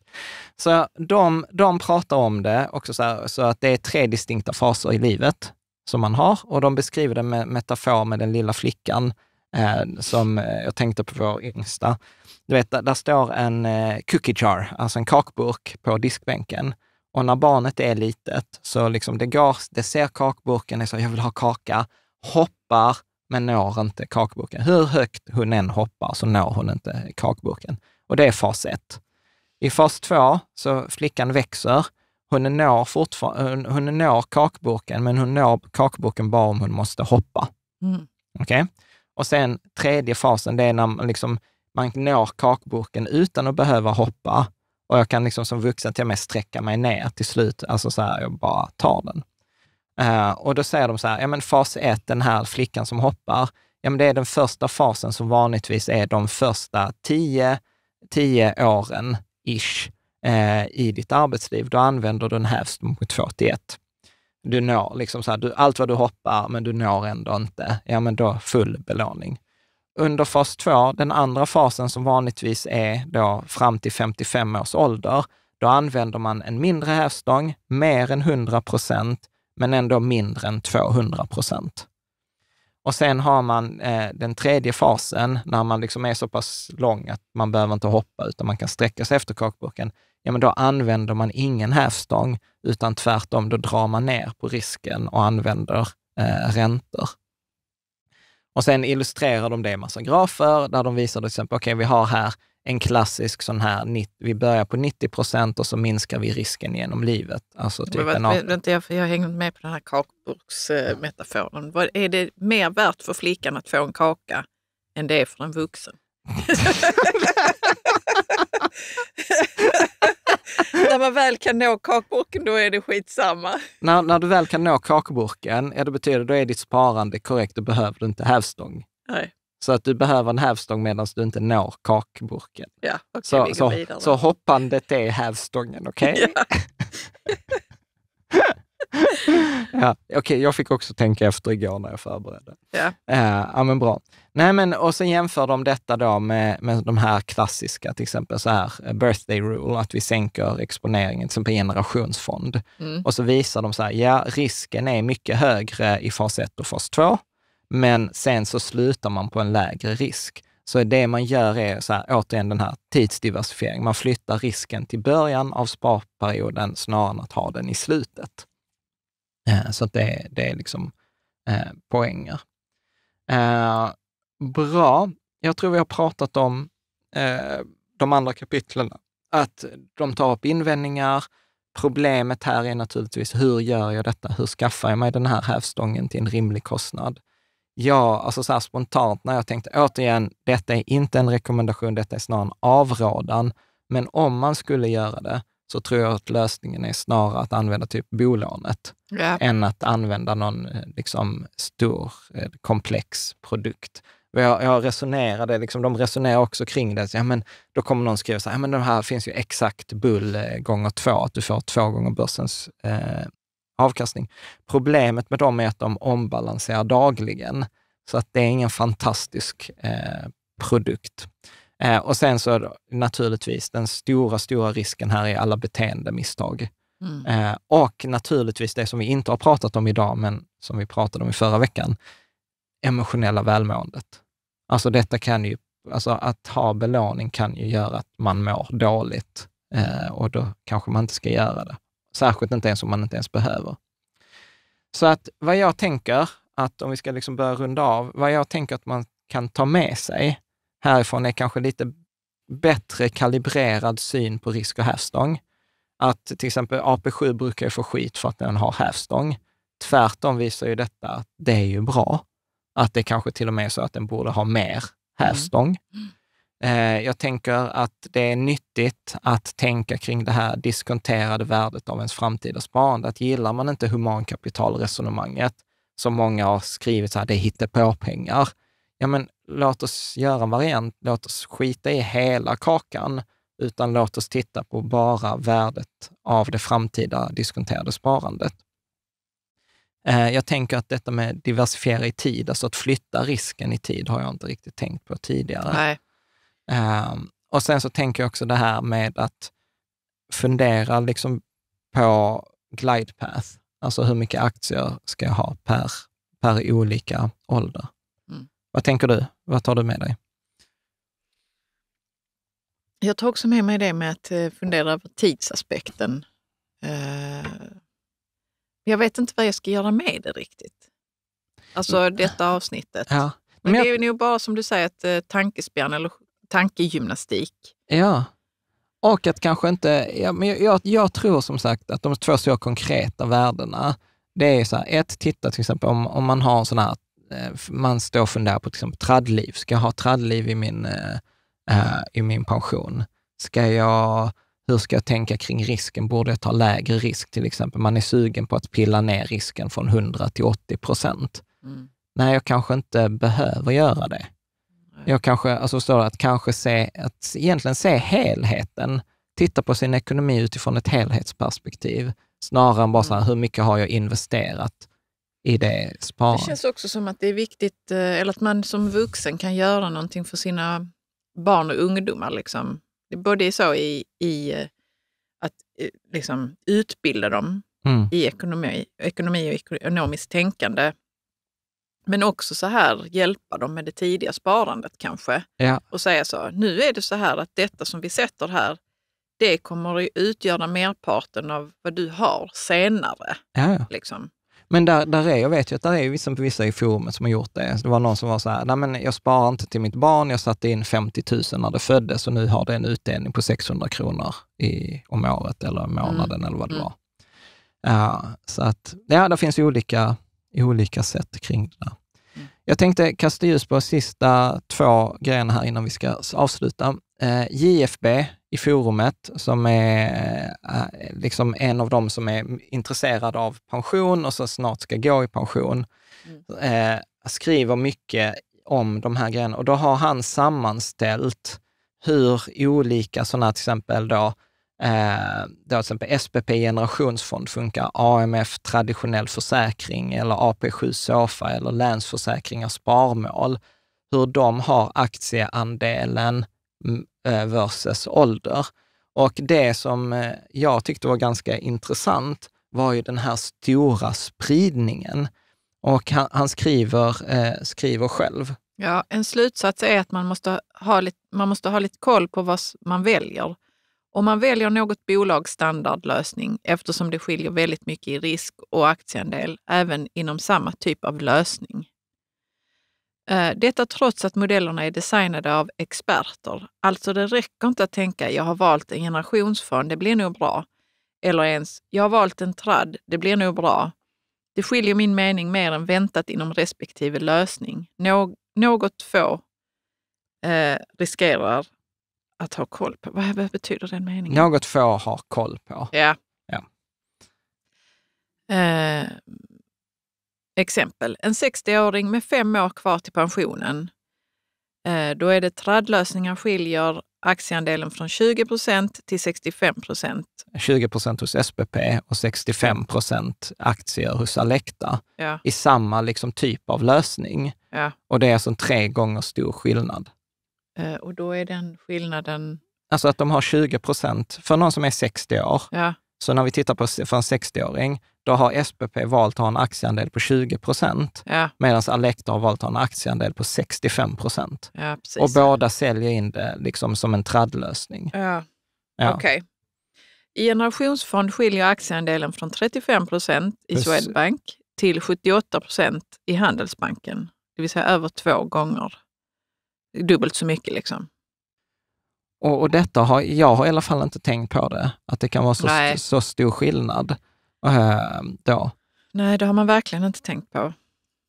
[SPEAKER 1] Så de, de pratar om det också så, här, så, att det är tre distinkta faser i livet som man har och de beskriver det med metafor med den lilla flickan eh, som eh, jag tänkte på vår yngsta. Du vet, där, står en eh, cookie jar, alltså en kakburk på diskbänken. Och när barnet är litet så liksom det går, det ser kakburken, det är så, jag vill ha kaka, hoppar, men når inte kakburken. Hur högt hon än hoppar så når hon inte kakburken. Och det är fas ett. I fas två, så flickan växer. Hon når, hon, hon når kakburken, men hon når kakburken bara om hon måste hoppa. Mm. Okej? Okay? Och sen tredje fasen, det är när man, liksom, man når kakburken utan att behöva hoppa. Och jag kan liksom som vuxen till och med sträcka mig ner till slut, alltså så här, jag bara tar den. Eh, och då säger de så här, ja men fas ett, den här flickan som hoppar, ja men det är den första fasen som vanligtvis är de första tio, tio åren, ish, uh, i ditt arbetsliv. Då använder du en hävstång på 2 till 1. Du når liksom så här, du, allt vad du hoppar, men du når ändå inte. Ja men då full belåning. Under fas två, den andra fasen som vanligtvis är då fram till 55 års ålder, då använder man en mindre hävstång, mer än 100 procent men ändå mindre än 200 procent. Och sen har man eh, den tredje fasen, när man liksom är så pass lång att man behöver inte hoppa, utan man kan sträcka sig efter kakburken. Ja, men då använder man ingen hävstång, utan tvärtom, då drar man ner på risken och använder eh, räntor. Och sen illustrerar de det i massa grafer, där de visar till exempel, okej, okay, vi har här en klassisk sån här, vi börjar på 90 procent och så minskar vi risken genom livet. Alltså typ vad, en
[SPEAKER 2] vänta, jag, jag hänger inte med på den här kakburksmetaforen. Vad, är det mer värt för flickan att få en kaka än det är för en vuxen? när man väl kan nå kakburken, då är det skitsamma.
[SPEAKER 1] När, när du väl kan nå kakburken, ja, det betyder då är ditt sparande korrekt, då behöver du inte hävstång. Nej. Så att du behöver en hävstång medan du inte når kakburken. Ja, okay, så, så, vidare. så hoppandet är hävstången, okej? Okay? Ja. ja, Okej, okay, jag fick också tänka efter igår när jag förberedde. Ja. Uh, ja, men bra. Nej, men, och sen jämför de detta då med, med de här klassiska, till exempel så här, eh, birthday rule, att vi sänker exponeringen, till exempel generationsfond. Mm. Och så visar de så här, ja, risken är mycket högre i fas 1 och fas 2 men sen så slutar man på en lägre risk. Så det man gör är så här, återigen den här tidsdiversifieringen. Man flyttar risken till början av sparperioden snarare än att ha den i slutet. Eh, så det, det är liksom eh, poänger. Eh, bra. Jag tror vi har pratat om de andra kapitlen, att de tar upp invändningar. Problemet här är naturligtvis, hur gör jag detta? Hur skaffar jag mig den här hävstången till en rimlig kostnad? Ja, alltså så spontant när jag tänkte, återigen, detta är inte en rekommendation, detta är snarare en avrådan. Men om man skulle göra det, så tror jag att lösningen är snarare att använda typ bolånet ja. än att använda någon eh, liksom, stor, eh, komplex produkt. Jag, jag resonerade, liksom, de resonerar också kring det. Så, ja, men, då kommer någon skriva så här, ja, men de här finns ju exakt bull eh, gånger två, att du får två gånger börsens eh, avkastning. Problemet med dem är att de ombalanserar dagligen, så att det är ingen fantastisk eh, produkt. Eh, och sen så naturligtvis, den stora, stora risken här är alla beteendemisstag. Mm. Eh, och naturligtvis det som vi inte har pratat om idag, men som vi pratade om i förra veckan, emotionella välmåendet. Alltså detta kan ju, alltså att ha belåning kan ju göra att man mår dåligt eh, och då kanske man inte ska göra det. Särskilt inte ens om man inte ens behöver. Så att vad jag tänker, att om vi ska liksom börja runda av, vad jag tänker att man kan ta med sig härifrån är kanske lite bättre kalibrerad syn på risk och hävstång. Att till exempel AP7 brukar ju få skit för att den har hävstång. Tvärtom visar ju detta att det är ju bra. Att det kanske till och med är så att den borde ha mer mm. hävstång. Mm. Eh, jag tänker att det är nyttigt att tänka kring det här diskonterade värdet av ens framtida sparande. Att gillar man inte humankapitalresonemanget, som många har skrivit så här, det är på pengar Ja, men låt oss göra en variant. Låt oss skita i hela kakan, utan låt oss titta på bara värdet av det framtida diskonterade sparandet. Eh, jag tänker att detta med diversifiera i tid, alltså att flytta risken i tid, har jag inte riktigt tänkt på tidigare. Nej. Um, och sen så tänker jag också det här med att fundera liksom på glide path, alltså hur mycket aktier ska jag ha per, per olika ålder? Mm. Vad tänker du? Vad tar du med dig?
[SPEAKER 2] Jag tar också med mig det med att eh, fundera över tidsaspekten. Eh, jag vet inte vad jag ska göra med det riktigt. Alltså mm. detta avsnittet. Ja. Men, Men jag... det är nog bara som du säger, ett eh, tankespjärn eller tankegymnastik.
[SPEAKER 1] Ja, och att kanske inte... Ja, men jag, jag, jag, tror som sagt att de två så konkreta värdena, det är så här, ett, titta till exempel om, om man har en sån här, eh, man står och funderar på till exempel traddliv. Ska jag ha traddliv i min, äh, i min pension? Ska jag hur ska jag tänka kring risken? Borde jag ta lägre risk till exempel? Man är sugen på att pilla ner risken från 100 till 80 procent. Mm. Nej, jag kanske inte behöver göra det. Jag kanske, alltså står att kanske se, att egentligen se helheten, titta på sin ekonomi utifrån ett helhetsperspektiv, snarare än bara så här, mm. hur mycket har jag investerat i det sparandet? Det känns
[SPEAKER 2] också som att det är viktigt, eh, eller att man som vuxen kan göra någonting för sina barn och ungdomar. Liksom. Både så i, i eh, att eh, liksom, utbilda dem mm. i ekonomi, ekonomi och ekonomiskt tänkande, men också så här hjälpa dem med det tidiga sparandet kanske. Ja. Och säga så, nu är det så här att detta som vi sätter här, det kommer att utgöra merparten av vad du har senare. Ja. Liksom.
[SPEAKER 1] Men där, där är, jag vet ju att det är vissa, vissa i forumet som har gjort det. Det var någon som var så här, nej men jag sparar inte till mitt barn, jag satte in 50 000 när det föddes och nu har det en utdelning på 600 kronor i, om året eller månaden mm. eller vad det mm. var. Uh, så att, ja, det finns ju olika olika sätt kring det där. Mm. Jag tänkte kasta ljus på sista två grejerna här innan vi ska avsluta. Eh, JFB i forumet, som är eh, liksom en av de som är intresserad av pension och som snart ska gå i pension, mm. eh, skriver mycket om de här grejerna och då har han sammanställt hur olika sådana, till exempel då Eh, då till exempel SPP generationsfond funkar, AMF traditionell försäkring eller AP7 Sofa eller Länsförsäkringar sparmål, hur de har aktieandelen mm, eh, versus ålder. Och det som eh, jag tyckte var ganska intressant var ju den här stora spridningen. Och han, han skriver, eh, skriver själv.
[SPEAKER 2] Ja, en slutsats är att man måste ha lite, man måste ha lite koll på vad man väljer. Om man väljer något bolags standardlösning, eftersom det skiljer väldigt mycket i risk och aktieandel även inom samma typ av lösning. Eh, detta trots att modellerna är designade av experter. Alltså det räcker inte att tänka jag har valt en generationsfond, det blir nog bra. Eller ens jag har valt en tradd, det blir nog bra. Det skiljer min mening mer än väntat inom respektive lösning. Nå något få eh, riskerar att ha koll på. Vad betyder den meningen? Något
[SPEAKER 1] få ha koll på.
[SPEAKER 2] Ja. ja. Eh, exempel, en 60-åring med fem år kvar till pensionen. Eh, då är det tradlösningar skiljer aktieandelen från 20 procent till 65 procent.
[SPEAKER 1] 20 procent hos SPP och 65 procent aktier hos Alecta ja. i samma liksom, typ av lösning. Ja. Och det är alltså en tre gånger stor skillnad.
[SPEAKER 2] Eh, och då är den skillnaden...
[SPEAKER 1] Alltså att de har 20 procent, för någon som är 60 år, ja. så när vi tittar på för en 60-åring, då har SPP valt att ha en aktieandel på 20 procent, ja. medan Alecta har valt att ha en aktieandel på 65 procent. Ja, och båda säljer in det liksom som en traddlösning. Ja. Ja.
[SPEAKER 2] Okay. I generationsfond skiljer aktieandelen från 35 procent i Precis. Swedbank till 78 procent i Handelsbanken, det vill säga över två gånger dubbelt så mycket. Liksom.
[SPEAKER 1] Och, och, detta har, jag har i alla fall inte tänkt på det, att det kan vara så, st så stor skillnad eh, då.
[SPEAKER 2] Nej, det har man verkligen inte tänkt på.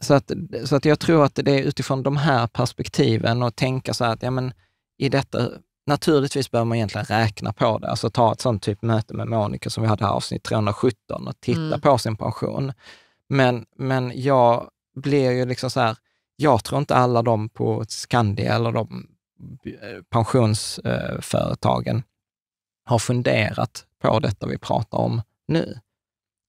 [SPEAKER 1] Så att, så att jag tror att det är utifrån de här perspektiven och tänka så här att ja, men i detta, naturligtvis behöver man egentligen räkna på det, alltså ta ett sånt typ möte med Monica som vi hade här avsnitt 317 och titta mm. på sin pension. Men, men jag blir ju liksom så här, jag tror inte alla de på Skandia eller de eh, pensionsföretagen har funderat på detta vi pratar om nu.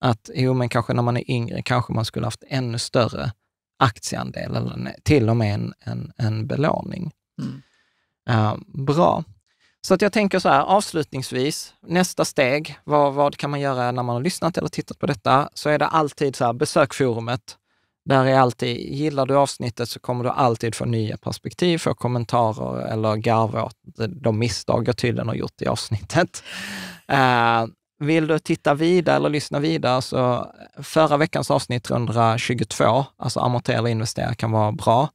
[SPEAKER 1] Att jo, men kanske när man är yngre kanske man skulle haft ännu större aktieandel eller till och med en, en, en belåning. Mm. Uh, bra. Så att jag tänker så här, avslutningsvis, nästa steg, vad, vad kan man göra när man har lyssnat eller tittat på detta? Så är det alltid så här, besök forumet, där är alltid, gillar du avsnittet så kommer du alltid få nya perspektiv, få kommentarer eller garva åt de misstag jag tydligen har gjort i avsnittet. Eh, vill du titta vidare eller lyssna vidare så förra veckans avsnitt 122, alltså amortera eller investera, kan vara bra.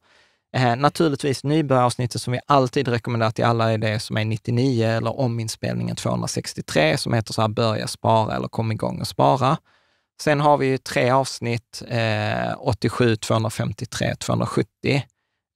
[SPEAKER 1] Eh, naturligtvis nybörjaravsnittet som vi alltid rekommenderar till alla är det som är 99 eller ominspelningen 263 som heter så här börja spara eller kom igång och spara. Sen har vi ju tre avsnitt, eh, 87, 253, 270,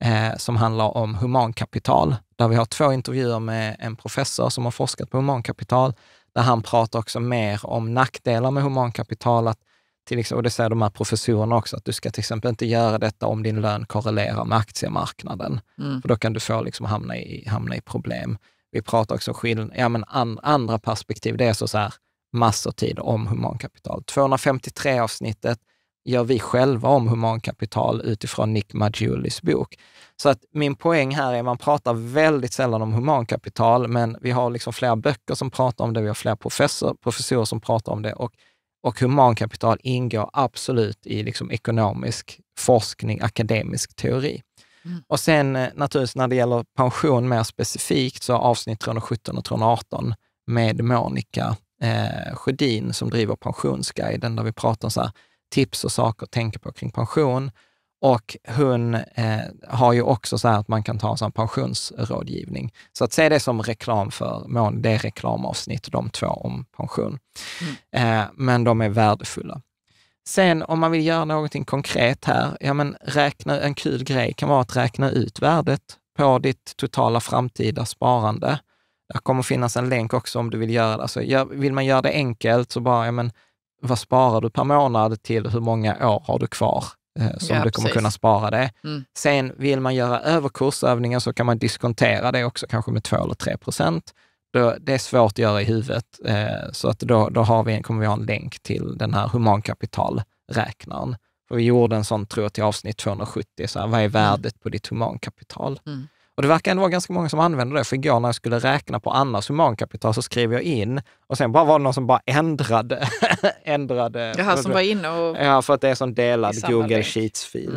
[SPEAKER 1] eh, som handlar om humankapital, där vi har två intervjuer med en professor som har forskat på humankapital, där han pratar också mer om nackdelar med humankapital, att till och det säger de här professorerna också, att du ska till exempel inte göra detta om din lön korrelerar med aktiemarknaden, mm. för då kan du få liksom hamna, i, hamna i problem. Vi pratar också om ja, men and, andra perspektiv, det är så, så här, massor tid om humankapital. 253 avsnittet gör vi själva om humankapital utifrån Nick Maggiulis bok. Så att min poäng här är att man pratar väldigt sällan om humankapital, men vi har liksom flera böcker som pratar om det, vi har flera professor, professorer som pratar om det och, och humankapital ingår absolut i liksom ekonomisk forskning, akademisk teori. Mm. Och sen eh, naturligtvis när det gäller pension mer specifikt så avsnitt 317 och 318 med Monica eh, Sjödin som driver Pensionsguiden, där vi pratar om så här, tips och saker att tänka på kring pension. Och hon eh, har ju också så här att man kan ta en pensionsrådgivning. Så att se det som reklam för mån, det är reklamavsnitt, de två om pension. Mm. Eh, men de är värdefulla. Sen om man vill göra någonting konkret här, ja men räkna, en kul grej kan vara att räkna ut värdet på ditt totala framtida sparande det kommer finnas en länk också om du vill göra, alltså, vill man göra det enkelt så bara, ja, men, vad sparar du per månad till hur många år har du kvar? Eh, som ja, du kommer precis. kunna spara det. Mm. Sen vill man göra överkursövningar så kan man diskontera det också, kanske med 2 eller 3 procent. Det är svårt att göra i huvudet, eh, så att då, då har vi, kommer vi ha en länk till den här humankapitalräknaren. För vi gjorde en sån, tror jag, till avsnitt 270, så här, vad är mm. värdet på ditt humankapital? Mm. Och det verkar ändå vara ganska många som använder det, för igår när jag skulle räkna på Annas humankapital så skrev jag in och sen bara var det någon som bara ändrade. ändrade Jaha, som var inne och... Ja, för att det är en sån delad Google Sheets-fil.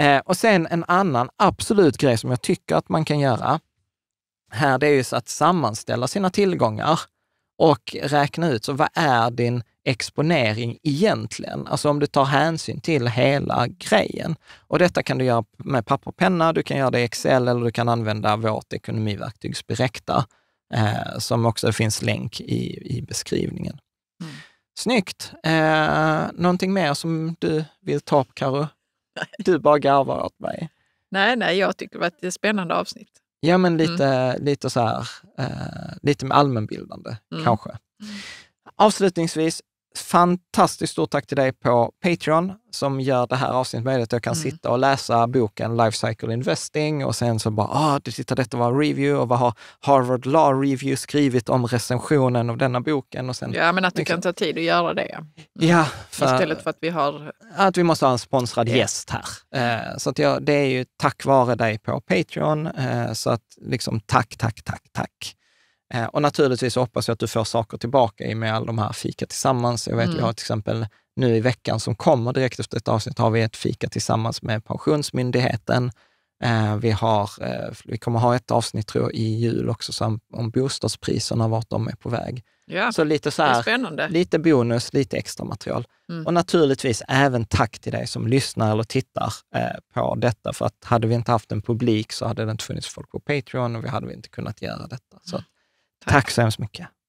[SPEAKER 1] Mm. Eh, och sen en annan absolut grej som jag tycker att man kan göra här, det är ju att sammanställa sina tillgångar och räkna ut, så vad är din exponering egentligen. Alltså om du tar hänsyn till hela grejen. Och detta kan du göra med papper och penna, du kan göra det i Excel eller du kan använda vårt ekonomiverktyg Spirecta, eh, som också finns länk i, i beskrivningen. Mm. Snyggt! Eh, någonting mer som du vill ta upp, Karo?
[SPEAKER 2] Du bara garvar åt mig. Nej, nej, jag tycker det var ett spännande avsnitt.
[SPEAKER 1] Ja, men mm. lite, mm. lite så här, eh, lite allmänbildande mm. kanske. Mm. Avslutningsvis, Fantastiskt stort tack till dig på Patreon som gör det här avsnittet möjligt att jag kan mm. sitta och läsa boken Life Cycle Investing och sen så bara, ah, du titta detta var en review och vad har Harvard Law Review skrivit om recensionen av denna boken? Och sen, ja,
[SPEAKER 2] men att du liksom, kan ta tid att göra det. Mm. Ja, för, Istället för att vi har...
[SPEAKER 1] Att vi måste ha en sponsrad yeah. gäst här. Eh, så att jag, det är ju tack vare dig på Patreon. Eh, så att liksom tack, tack, tack, tack. Eh, och naturligtvis hoppas jag att du får saker tillbaka i och med all de här fika tillsammans. Jag vet, mm. jag har till exempel nu i veckan som kommer, direkt efter detta avsnitt, har vi ett fika tillsammans med Pensionsmyndigheten. Eh, vi, har, eh, vi kommer ha ett avsnitt tror jag, i jul också om bostadspriserna, vart de är på väg. Ja, så lite så här, lite bonus, lite extra material. Mm. Och naturligtvis även tack till dig som lyssnar eller tittar på detta, för att hade vi inte haft en publik så hade det inte funnits folk på Patreon och vi hade inte kunnat göra detta. Så mm. Tack. Tack så hemskt mycket.